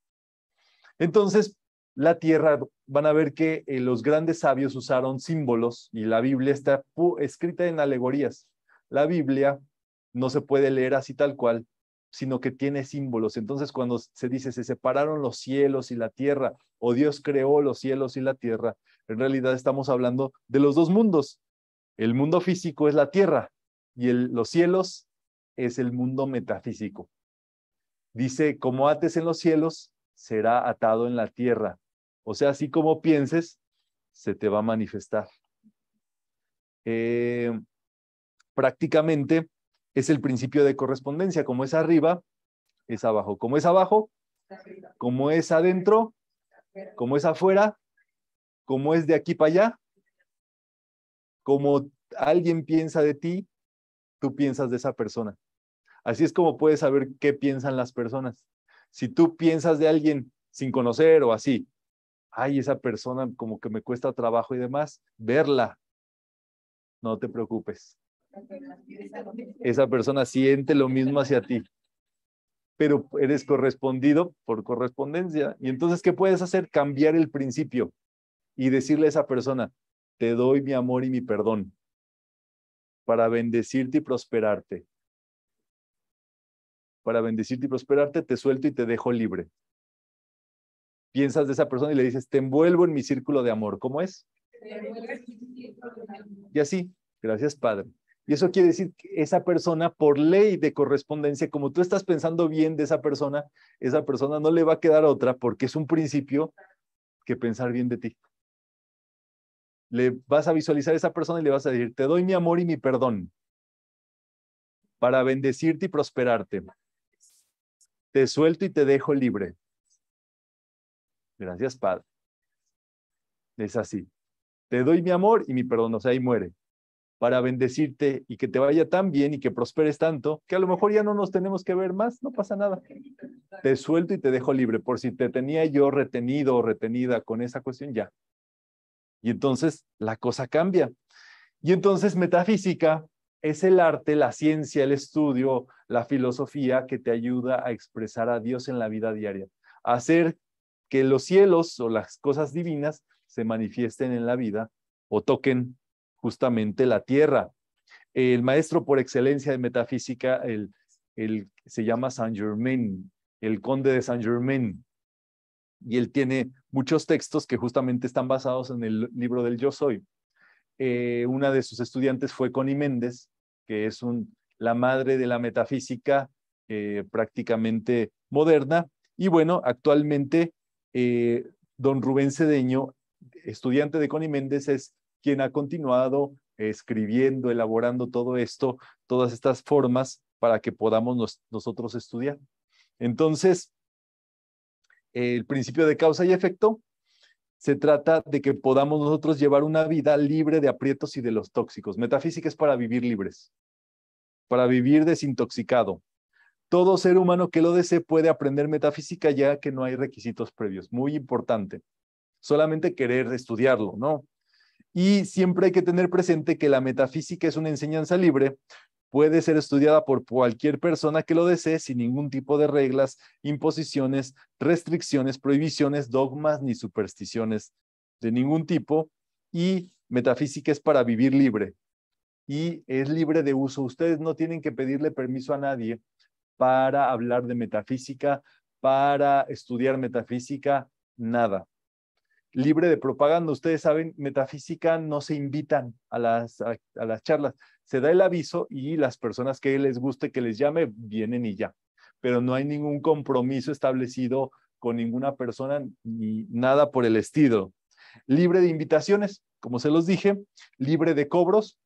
Entonces, la tierra, van a ver que eh, los grandes sabios usaron símbolos y la Biblia está escrita en alegorías. La Biblia no se puede leer así tal cual, sino que tiene símbolos. Entonces, cuando se dice se separaron los cielos y la tierra, o Dios creó los cielos y la tierra, en realidad estamos hablando de los dos mundos. El mundo físico es la tierra y el, los cielos es el mundo metafísico. Dice, como ates en los cielos, será atado en la tierra. O sea, así como pienses, se te va a manifestar. Eh, prácticamente es el principio de correspondencia. Como es arriba, es abajo. Como es abajo, como es adentro, como es afuera, como es de aquí para allá, como alguien piensa de ti, tú piensas de esa persona. Así es como puedes saber qué piensan las personas. Si tú piensas de alguien sin conocer o así, ay, esa persona como que me cuesta trabajo y demás, verla. No te preocupes. Esa persona siente lo mismo hacia ti, pero eres correspondido por correspondencia. Y entonces, ¿qué puedes hacer? Cambiar el principio y decirle a esa persona, te doy mi amor y mi perdón para bendecirte y prosperarte. Para bendecirte y prosperarte, te suelto y te dejo libre. Piensas de esa persona y le dices, te envuelvo en mi círculo de amor. ¿Cómo es? Y así, gracias Padre. Y eso quiere decir que esa persona, por ley de correspondencia, como tú estás pensando bien de esa persona, esa persona no le va a quedar otra porque es un principio que pensar bien de ti. Le vas a visualizar a esa persona y le vas a decir, te doy mi amor y mi perdón para bendecirte y prosperarte. Te suelto y te dejo libre. Gracias, Padre. Es así. Te doy mi amor y mi perdón, o sea, ahí muere para bendecirte y que te vaya tan bien y que prosperes tanto, que a lo mejor ya no nos tenemos que ver más, no pasa nada. Te suelto y te dejo libre. Por si te tenía yo retenido o retenida con esa cuestión, ya. Y entonces la cosa cambia. Y entonces metafísica es el arte, la ciencia, el estudio, la filosofía que te ayuda a expresar a Dios en la vida diaria, a hacer que los cielos o las cosas divinas se manifiesten en la vida o toquen justamente la Tierra. El maestro por excelencia de metafísica, el, se llama Saint Germain, el conde de Saint Germain, y él tiene muchos textos que justamente están basados en el libro del Yo Soy. Eh, una de sus estudiantes fue Connie Méndez, que es un, la madre de la metafísica eh, prácticamente moderna. Y bueno, actualmente eh, don Rubén Cedeño, estudiante de Connie Méndez, es quien ha continuado escribiendo, elaborando todo esto, todas estas formas para que podamos nosotros estudiar. Entonces, el principio de causa y efecto se trata de que podamos nosotros llevar una vida libre de aprietos y de los tóxicos. Metafísica es para vivir libres, para vivir desintoxicado. Todo ser humano que lo desee puede aprender metafísica ya que no hay requisitos previos. Muy importante. Solamente querer estudiarlo, ¿no? y siempre hay que tener presente que la metafísica es una enseñanza libre, puede ser estudiada por cualquier persona que lo desee sin ningún tipo de reglas, imposiciones, restricciones, prohibiciones, dogmas ni supersticiones de ningún tipo. Y metafísica es para vivir libre y es libre de uso. Ustedes no tienen que pedirle permiso a nadie para hablar de metafísica, para estudiar metafísica, nada libre de propaganda. Ustedes saben, metafísica no se invitan a las, charlas, se da el aviso y las personas que les guste, que les llame, vienen y ya. Pero no hay ningún compromiso establecido con ninguna persona ni nada por el estilo. Libre de invitaciones, como se los dije, libre de cobros,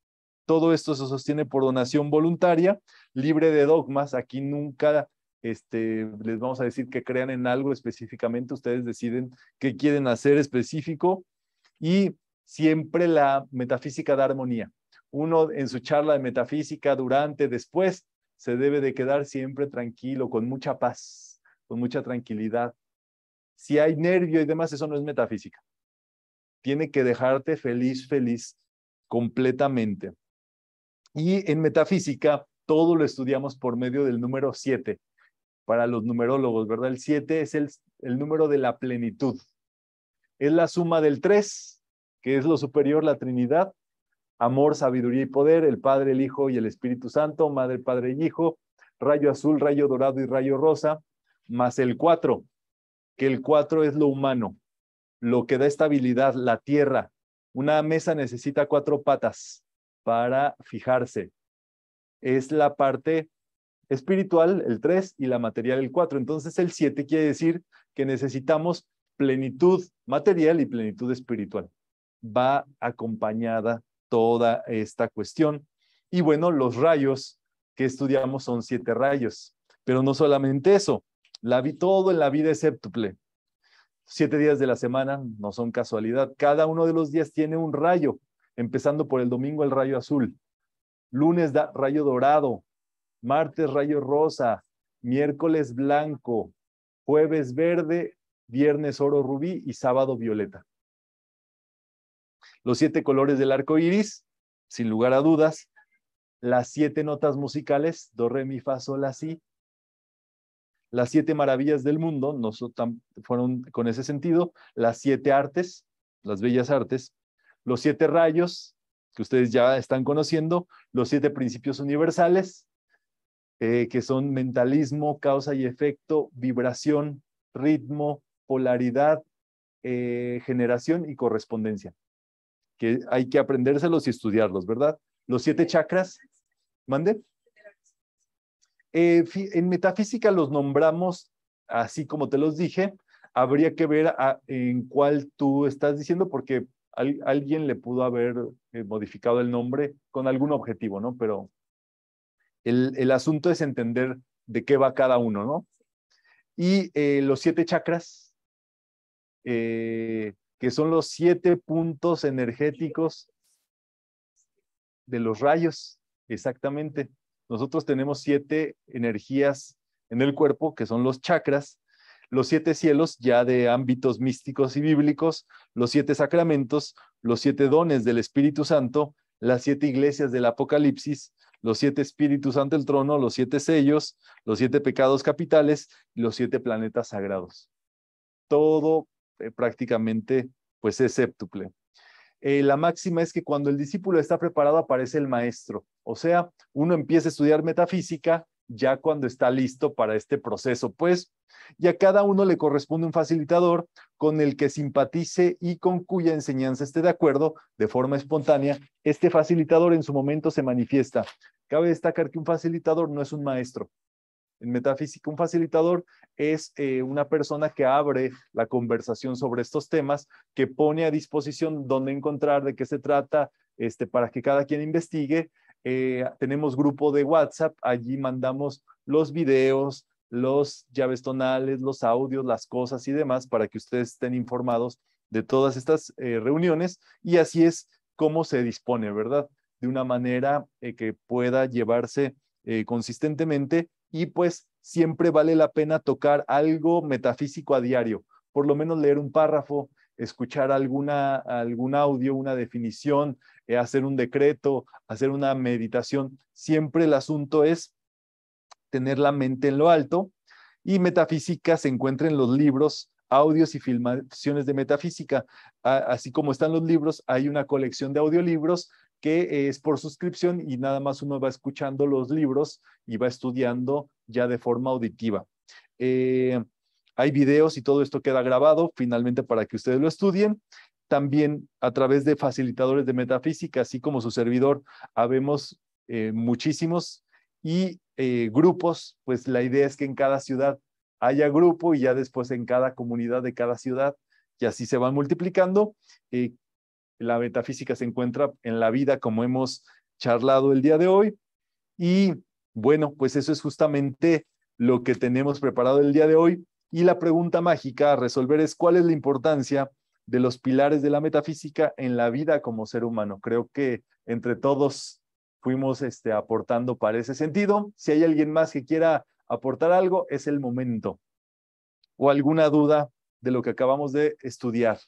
todo esto se sostiene por donación voluntaria, libre de dogmas, aquí nunca este, les vamos a decir que crean en algo específicamente, ustedes deciden qué quieren hacer específico y siempre la metafísica da armonía. Uno en su charla de metafísica durante, después, se debe de quedar siempre tranquilo, con mucha paz, con mucha tranquilidad. Si hay nervio y demás, eso no es metafísica. Tiene que dejarte feliz, feliz, completamente. Y en metafísica, todo lo estudiamos por medio del número 7, para los numerólogos, ¿verdad? El siete es el, número de la plenitud. Es la suma del 3, que es lo superior, la Trinidad, amor, sabiduría y poder, el Padre, el Hijo y el Espíritu Santo, Madre, Padre y Hijo, rayo azul, rayo dorado y rayo rosa, más el cuatro, que el cuatro es lo humano, lo que da estabilidad, la tierra. Una mesa necesita cuatro patas para fijarse. Es la parte espiritual, el 3, y la material, el 4. Entonces el 7 quiere decir que necesitamos plenitud material y plenitud espiritual. Va acompañada toda esta cuestión. Y bueno, los rayos que estudiamos son siete rayos, pero no solamente eso, la vi, todo en la vida es séptuple. Siete días de la semana no son casualidad. Cada uno de los días tiene un rayo, empezando por el domingo el rayo azul, lunes da rayo dorado, martes rayo rosa, miércoles blanco, jueves verde, viernes oro rubí y sábado violeta. Los siete colores del arco iris, sin lugar a dudas, las siete notas musicales, do, re, mi, fa, sol, la, si, las siete maravillas del mundo, no fueron con ese sentido, las siete artes, las bellas artes, los siete rayos, que ustedes ya están conociendo, los siete principios universales, eh, que son mentalismo, causa y efecto, vibración, ritmo, polaridad, eh, generación y correspondencia, que hay que aprendérselos y estudiarlos, ¿verdad? Los siete chakras, mande. Eh, en metafísica los nombramos, así como te los dije, habría que ver en cuál tú estás diciendo, porque alguien le pudo haber modificado el nombre con algún objetivo, ¿no? Pero el, asunto es entender de qué va cada uno, ¿no? Y eh, los siete chakras, eh, que son los siete puntos energéticos de los rayos, exactamente. Nosotros tenemos siete energías en el cuerpo, que son los chakras, los siete cielos ya de ámbitos místicos y bíblicos, los siete sacramentos, los siete dones del Espíritu Santo, las siete iglesias del Apocalipsis, los siete espíritus ante el trono, los siete sellos, los siete pecados capitales los siete planetas sagrados. Todo eh, prácticamente pues es séptuple. Eh, la máxima es que cuando el discípulo está preparado aparece el maestro. O sea, uno empieza a estudiar metafísica ya cuando está listo para este proceso, pues, ya a cada uno le corresponde un facilitador con el que simpatice y con cuya enseñanza esté de acuerdo de forma espontánea. Este facilitador en su momento se manifiesta. Cabe destacar que un facilitador no es un maestro. En metafísica, un facilitador es eh, una persona que abre la conversación sobre estos temas, que pone a disposición dónde encontrar, de qué se trata, este, para que cada quien investigue eh, tenemos grupo de WhatsApp, allí mandamos los videos, los llaves tonales, los audios, las cosas y demás para que ustedes estén informados de todas estas eh, reuniones y así es como se dispone, ¿verdad? De una manera eh, que pueda llevarse consistentemente y pues siempre vale la pena tocar algo metafísico a diario, por lo menos leer un párrafo, escuchar alguna, algún audio, una definición, eh, hacer un decreto, hacer una meditación. Siempre el asunto es tener la mente en lo alto y metafísica se encuentra en los libros, audios y filmaciones de metafísica. así como están los libros, hay una colección de audiolibros que eh, es por suscripción y nada más uno va escuchando los libros y va estudiando ya de forma auditiva. Eh, hay videos y todo esto queda grabado finalmente para que ustedes lo estudien. También a través de facilitadores de metafísica, así como su servidor, habemos eh, muchísimos y eh, grupos, pues la idea es que en cada ciudad haya grupo y ya después en cada comunidad de cada ciudad, y así se van multiplicando. Eh, la metafísica se encuentra en la vida como hemos charlado el día de hoy. Y bueno, pues eso es justamente lo que tenemos preparado el día de hoy. Y la pregunta mágica a resolver es cuál es la importancia de los pilares de la metafísica en la vida como ser humano. Creo que entre todos fuimos este, aportando para ese sentido. Si hay alguien más que quiera aportar algo, es el momento. O alguna duda de lo que acabamos de estudiar.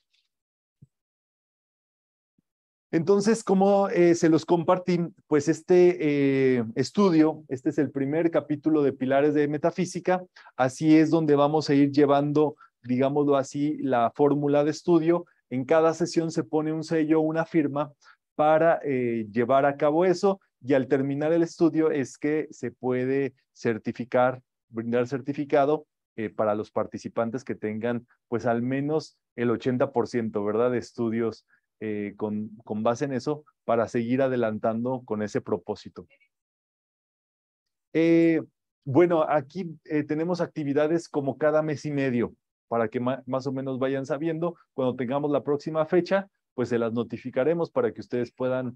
Entonces, ¿cómo eh, se los compartí, pues este eh, estudio, este es el primer capítulo de Pilares de Metafísica, así es donde vamos a ir llevando, digámoslo así, la fórmula de estudio. En cada sesión se pone un sello, una firma para eh, llevar a cabo eso y al terminar el estudio es que se puede certificar, brindar certificado para los participantes que tengan pues al menos el 80%, ¿verdad?, de estudios eh, con, base en eso para seguir adelantando con ese propósito. Eh, bueno, aquí eh, tenemos actividades como cada mes y medio, para que más o menos vayan sabiendo. Cuando tengamos la próxima fecha, pues se las notificaremos para que ustedes puedan,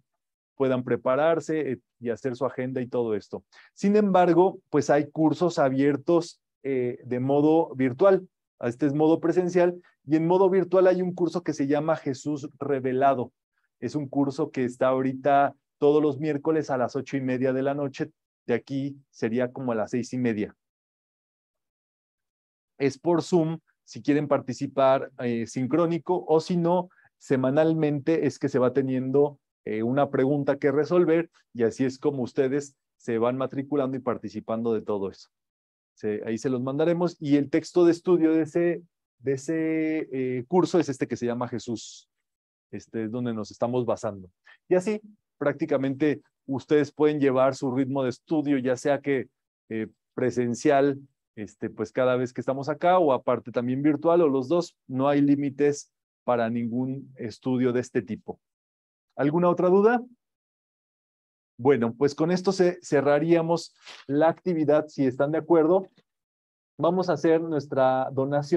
puedan prepararse y hacer su agenda y todo esto. Sin embargo, pues hay cursos abiertos de modo virtual. Este es modo presencial y en modo virtual hay un curso que se llama Jesús Revelado. Es un curso que está ahorita todos los miércoles a las ocho y media de la noche. De aquí sería como a las seis y media. Es por Zoom, si quieren participar eh, sincrónico o si no, semanalmente es que se va teniendo eh, una pregunta que resolver y así es como ustedes se van matriculando y participando de todo eso. ahí se los mandaremos y el texto de estudio de ese de ese eh, curso es este que se llama Jesús, este es donde nos estamos basando. Y así, prácticamente, ustedes pueden llevar su ritmo de estudio, ya sea que eh, presencial, este, pues cada vez que estamos acá, o aparte también virtual, o los dos, no hay límites para ningún estudio de este tipo. ¿Alguna otra duda? Bueno, pues con esto cerraríamos la actividad, si están de acuerdo. Vamos a hacer nuestra donación.